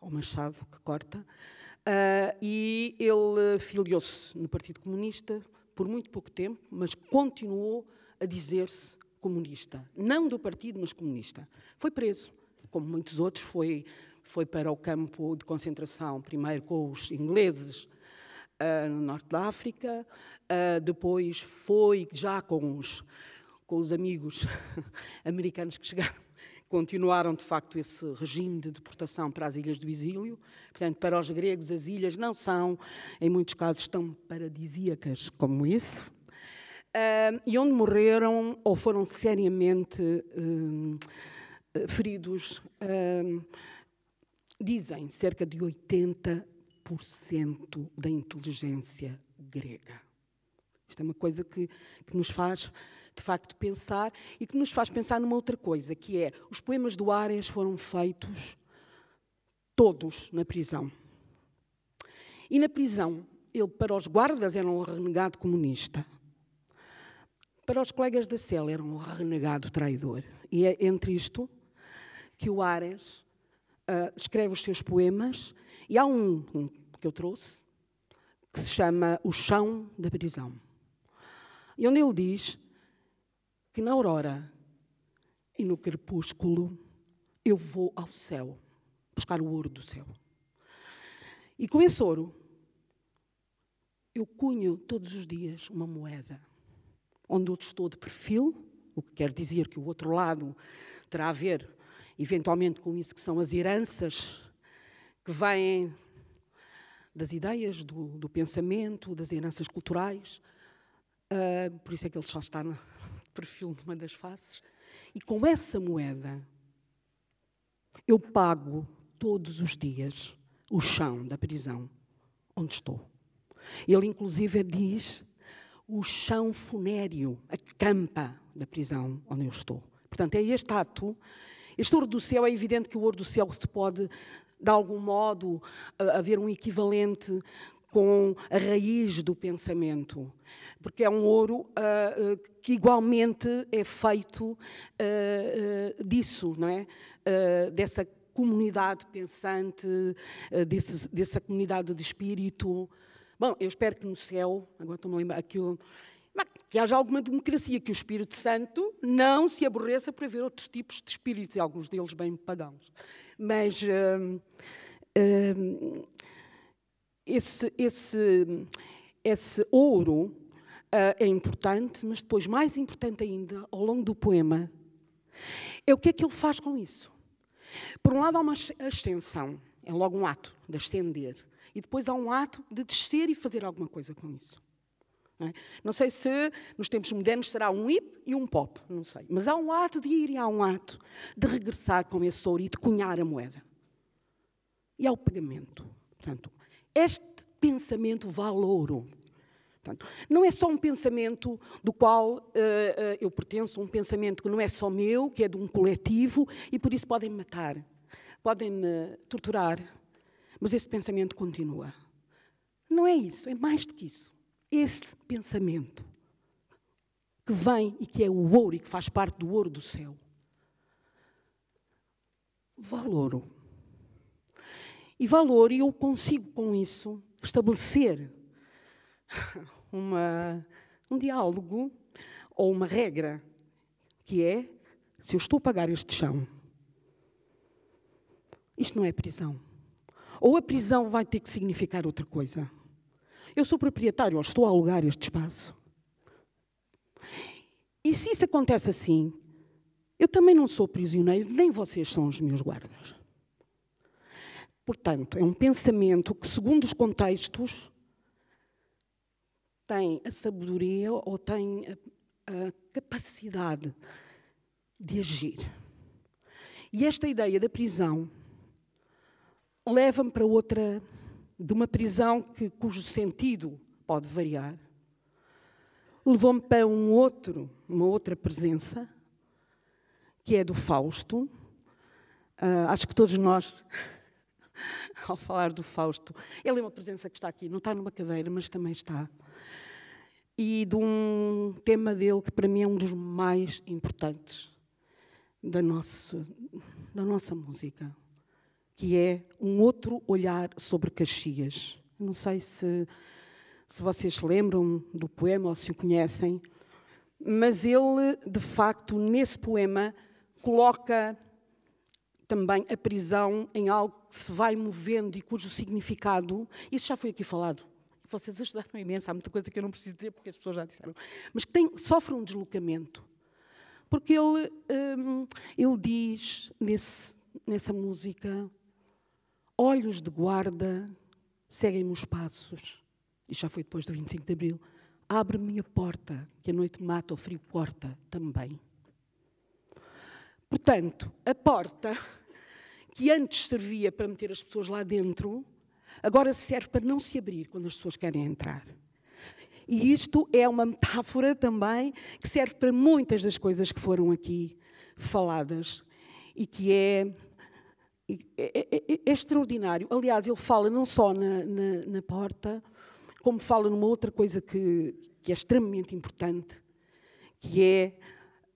ao, ao machado que corta. Uh, e ele filiou-se no Partido Comunista por muito pouco tempo, mas continuou a dizer-se comunista. Não do partido, mas comunista. Foi preso, como muitos outros, foi, foi para o campo de concentração, primeiro com os ingleses, uh, no norte da África, uh, depois foi já com os, com os amigos <laughs> americanos que chegaram, continuaram de facto esse regime de deportação para as ilhas do exílio. Portanto, para os gregos, as ilhas não são, em muitos casos, tão paradisíacas como isso. Uh, ah, e onde morreram ou foram seriamente uh, feridos, uh, dizem, cerca de 80 1% da inteligência grega. Isto é uma coisa que, que, nos faz, de facto, pensar e que nos faz pensar numa outra coisa, que é os poemas do Ares foram feitos todos na prisão. E na prisão, ele, para os guardas, era um renegado comunista. Para os colegas da cela, era um renegado traidor. E é entre isto que o Ares uh, ah, escreve os seus poemas. E há um, um que eu trouxe, que se chama O Chão da Prisão. E onde ele diz que na aurora e no crepúsculo eu vou ao céu buscar o ouro do céu. E com esse ouro eu cunho todos os dias uma moeda, onde eu estou de perfil, o que quer dizer que o outro lado terá a ver, eventualmente, com isso que são as heranças que vêm das ideias, do, do pensamento, das heranças culturais. Uh, por isso é que ele só está no <laughs> perfil de uma das faces. E com essa moeda, eu pago todos os dias o chão da prisão onde estou. Ele, inclusive, diz o chão funéreo, a campa da prisão onde eu estou. Portanto, é este ato. Este ouro do céu, é evidente que o ouro do céu se pode de algum modo, haver um equivalente com a raiz do pensamento, porque é um ouro uh, que igualmente é feito uh, disso, não é? Uh, dessa comunidade pensante, desse, dessa comunidade de espírito. Bom, eu espero que no céu, agora estou-me a lembrar, que haja alguma democracia, que o Espírito Santo não se aborreça por haver outros tipos de espíritos, e alguns deles bem pagãos. Mas hum, hum, esse, esse, esse ouro ah, é importante, mas depois, mais importante ainda, ao longo do poema, é o que é que ele faz com isso. Por um lado, há uma ascensão, é logo um ato de ascender, e depois há um ato de descer e fazer alguma coisa com isso. Não, é? não, sei se nos tempos modernos será um hip e um pop, não sei. Mas há um ato de ir e há um ato de regressar com esse ouro e de cunhar a moeda. E há o pagamento. Portanto, este pensamento vale ouro. Portanto, não é só um pensamento do qual uh, uh, eu pertenço, um pensamento que não é só meu, que é de um coletivo e por isso podem me matar, podem me torturar, mas esse pensamento continua. Não é isso, é mais do que isso este pensamento que vem e que é o ouro e que faz parte do ouro do céu. Valoro. E valor, e eu consigo com isso estabelecer <laughs> uma, um diálogo ou uma regra, que é: se eu estou a pagar este chão, isto não é prisão. Ou a prisão vai ter que significar outra coisa. Eu sou proprietário, ou estou a alugar este espaço. E se isso acontece assim, eu também não sou prisioneiro, nem vocês são os meus guardas. Portanto, é um pensamento que, segundo os contextos, tem a sabedoria ou tem a, a capacidade de agir. E esta ideia da prisão leva-me para outra de uma prisão que, cujo sentido pode variar, levou-me para um outro, uma outra presença, que é do Fausto. Uh, acho que todos nós, <laughs> ao falar do Fausto, ele é uma presença que está aqui, não está numa cadeira, mas também está. E de um tema dele que para mim é um dos mais importantes da nossa, da nossa música, que é um outro olhar sobre Caxias. Não sei se, se vocês se lembram do poema ou se o conhecem, mas ele, de facto, nesse poema, coloca também a prisão em algo que se vai movendo e cujo significado. Isto já foi aqui falado. Vocês ajudaram imenso, há muita coisa que eu não preciso dizer porque as pessoas já disseram. Mas que tem, sofre um deslocamento. Porque ele, hum, ele diz nesse, nessa música olhos de guarda seguem-me os passos. E já foi depois do 25 de Abril. Abre-me a porta, que a noite mata o frio corta também. Portanto, a porta que antes servia para meter as pessoas lá dentro, agora serve para não se abrir quando as pessoas querem entrar. E isto é uma metáfora também que serve para muitas das coisas que foram aqui faladas e que é é, é, é, extraordinário. Aliás, ele fala não só na, na, na porta, como fala numa outra coisa que, que é extremamente importante, que é,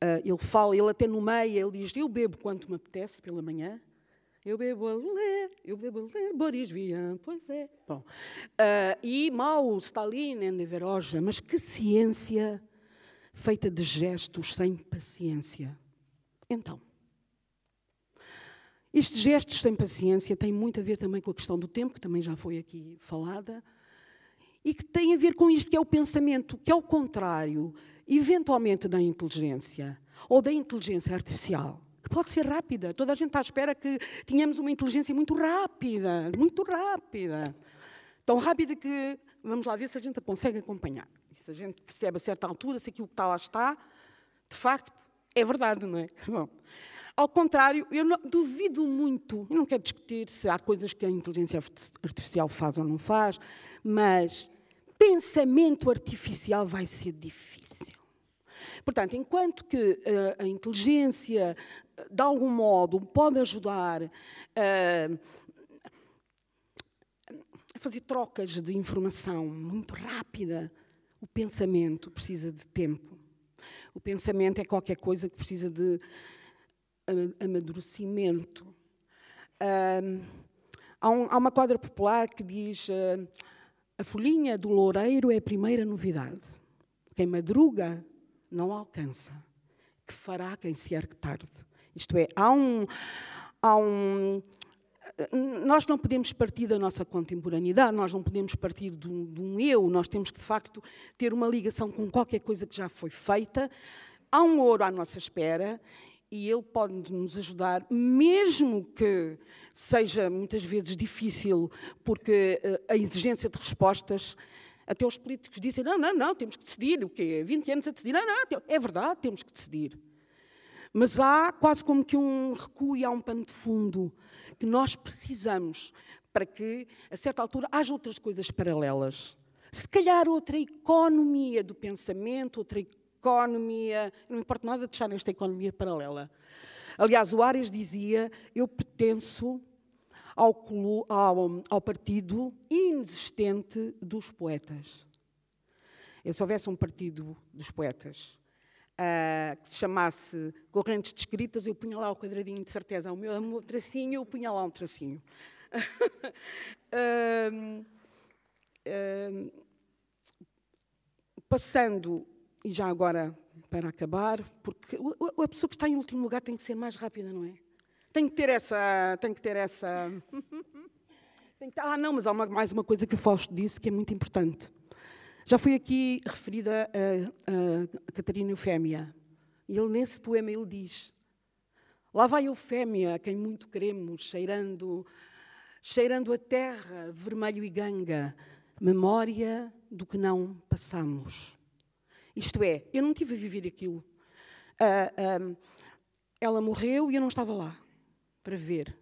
uh, ele fala, ele até no meio, ele diz, eu bebo quanto me apetece pela manhã, eu bebo a ler, eu bebo a ler, Boris Vian, pois é. Bom, uh, e mal Stalin em Neveroja, mas que ciência feita de gestos sem paciência. Então, estes gestos sem paciência têm muito a ver também com a questão do tempo, que também já foi aqui falada, e que tem a ver com isto que é o pensamento, que é o contrário, eventualmente, da inteligência ou da inteligência artificial, que pode ser rápida. Toda a gente está à espera que tenhamos uma inteligência muito rápida, muito rápida. Tão rápida que vamos lá ver se a gente a consegue acompanhar. Se a gente percebe a certa altura se aquilo que está lá está, de facto, é verdade, não é? <laughs> Bom, ao contrário, eu não, duvido muito, eu não quero discutir se há coisas que a inteligência artificial faz ou não faz, mas pensamento artificial vai ser difícil. Portanto, enquanto que a, eh, a inteligência, eh, de algum modo, pode ajudar eh, a fazer trocas de informação muito rápida, o pensamento precisa de tempo. O pensamento é qualquer coisa que precisa de amadurecimento. há, uma quadra popular que diz ah, a folhinha do loureiro é a primeira novidade. Quem madruga não alcança, que fará quem se ergue tarde. Isto é, há um, há um nós não podemos partir da nossa contemporaneidade, nós não podemos partir de um, de um, eu, nós temos que, de facto, ter uma ligação com qualquer coisa que já foi feita. Há um ouro à nossa espera e ele pode nos ajudar, mesmo que seja muitas vezes difícil, porque eh, a exigência de respostas. Até os políticos dizem: não, não, não, temos que decidir. O quê? 20 anos a decidir. Não, não, é verdade, temos que decidir. Mas há quase como que um recuo e há um pano de fundo que nós precisamos para que, a certa altura, haja outras coisas paralelas. Se calhar outra economia do pensamento, outra economia economia, não importa nada deixar nesta economia paralela. Aliás, o Ares dizia: Eu pertenço ao, ao, ao partido inexistente dos poetas. Eu, se houvesse um partido dos poetas uh, que se chamasse Correntes de Escritas, eu punha lá o quadradinho de certeza, o meu, é o meu tracinho, eu punha lá um tracinho. <laughs> passando e já agora para acabar, porque a pessoa que está em último lugar tem que ser mais rápida, não é? Tem que ter essa. Tem que ter essa. <laughs> que ter, ah, não, mas há uma, mais uma coisa que o Fausto disse que é muito importante. Já foi aqui referida a, a Catarina Eufémia. E ele, nesse poema, ele diz: Lá vai Eufémia, quem muito queremos, cheirando, cheirando a terra, vermelho e ganga, memória do que não passamos. Isto é, eu não tive a viver aquilo. Uh, ah, um, ah, ela morreu e eu não estava lá para ver.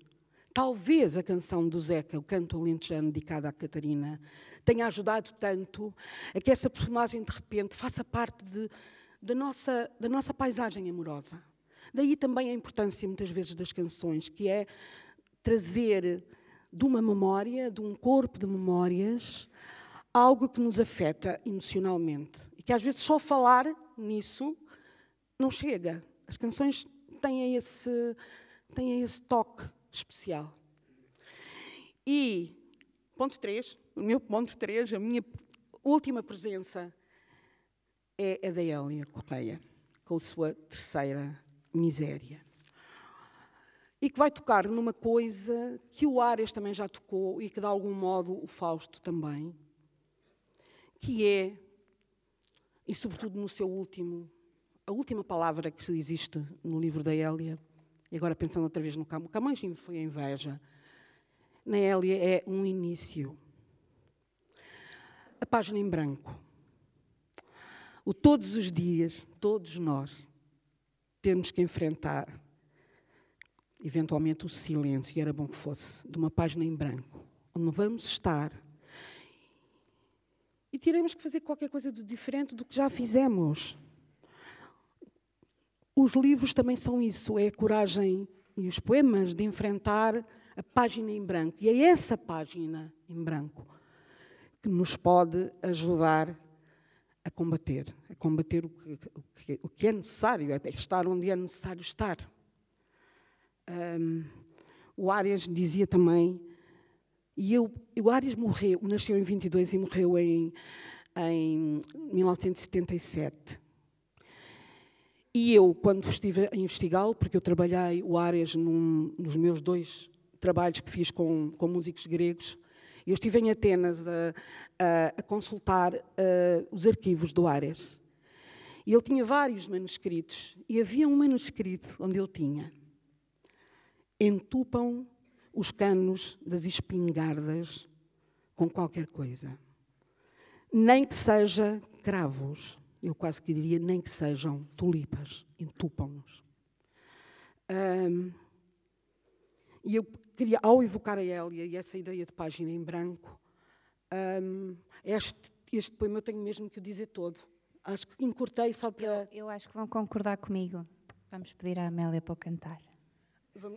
Talvez a canção do Zeca, o canto alentejano dedicado à Catarina, tenha ajudado tanto a que essa personagem, de repente, faça parte de, da, nossa, da nossa paisagem amorosa. Daí também a importância, muitas vezes, das canções, que é trazer de uma memória, de um corpo de memórias, algo que nos afeta emocionalmente que às vezes só falar nisso não chega. As canções têm esse, têm esse toque especial. E, ponto 3, o meu ponto 3, a minha última presença é a da Elia Correia, com a sua terceira miséria. E que vai tocar numa coisa que o Ares também já tocou e que, de algum modo, o Fausto também, que é e sobretudo no seu último, a última palavra que existe no livro da Hélia, e agora pensando outra vez no Camões, Camões foi a inveja, na Hélia é um início. A página em branco. O todos os dias, todos nós, temos que enfrentar, eventualmente, o silêncio, e era bom que fosse, de uma página em branco, onde vamos estar e teremos que fazer qualquer coisa de diferente do que já fizemos. Os livros também são isso, é a coragem e os poemas de enfrentar a página em branco. E é essa página em branco que nos pode ajudar a combater, a combater o que, o que, o que é necessário, é estar onde é necessário estar. Um, o Arias dizia também e eu, o Arias morreu, nasceu em 22 e morreu em, em 1977. E eu, quando estive a investigá-lo, porque eu trabalhei o Arias num, nos meus dois trabalhos que fiz com, com músicos gregos, eu estive em Atenas a, a, a consultar a, eh, os arquivos do Arias. E ele tinha vários manuscritos, e havia um manuscrito onde ele tinha Entupam os canos das espingardas com qualquer coisa. Nem que seja cravos, eu quase que diria, nem que sejam tulipas, entupam-nos. Um, e eu queria, ao evocar a Hélia e essa ideia de página em branco, um, este, este poema eu tenho mesmo que o dizer todo. Acho que encurtei só para. Eu, eu acho que vão concordar comigo. Vamos pedir à Amélia para o cantar.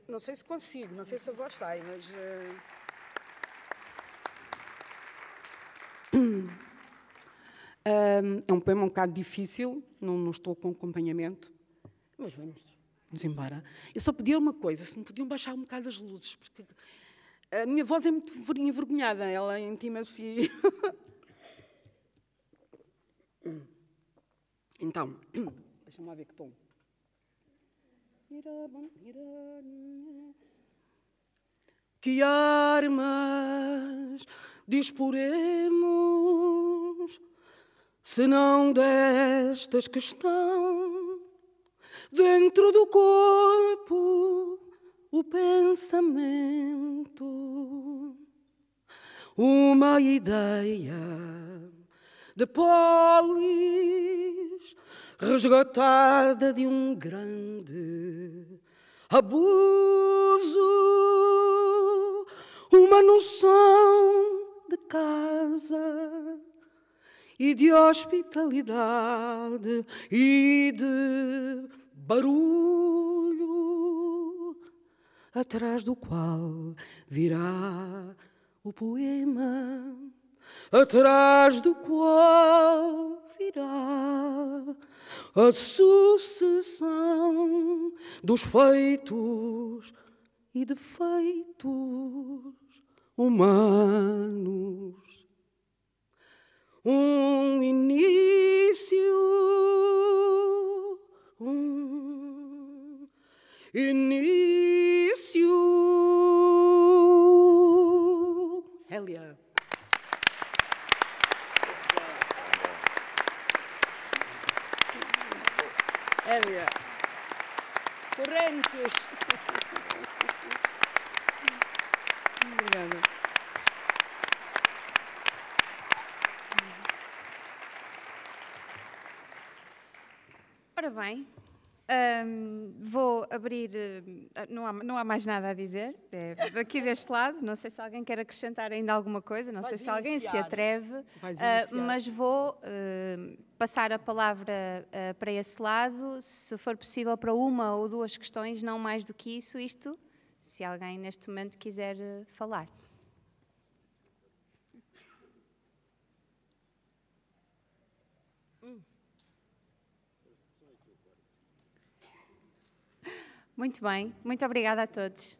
Não sei se consigo, não sei se a voz sai, mas. Uh... É um poema um bocado difícil, não, não estou com acompanhamento, mas vamos Vamos embora. Eu só pedia uma coisa, se me podiam baixar um bocado as luzes, porque a minha voz é muito envergonhada, ela intima-se. É <laughs> então, <coughs> deixa-me lá ver que tom. Que armas disporemos se não destas que estão dentro do corpo o pensamento, uma ideia de polis resgatada de um grande abuso, uma noção de casa e de hospitalidade e de barulho, atrás do qual virá o poema, atrás do qual virá a sucessão dos feitos e defeitos humanos. Um início, um início. Helia. Elia. Correntes. Obrigada. Ora bem, um, vou abrir. Eh, não há, não há mais nada a dizer. É daqui deste lado, não sei se alguém quer acrescentar ainda alguma coisa, não sei se alguém se atreve, uh, mas vou uh, passar a palavra uh, para esse lado, se for possível, para uma ou duas questões, não mais do que isso, isto, se alguém neste momento quiser falar. Muito bem, muito obrigada a todos.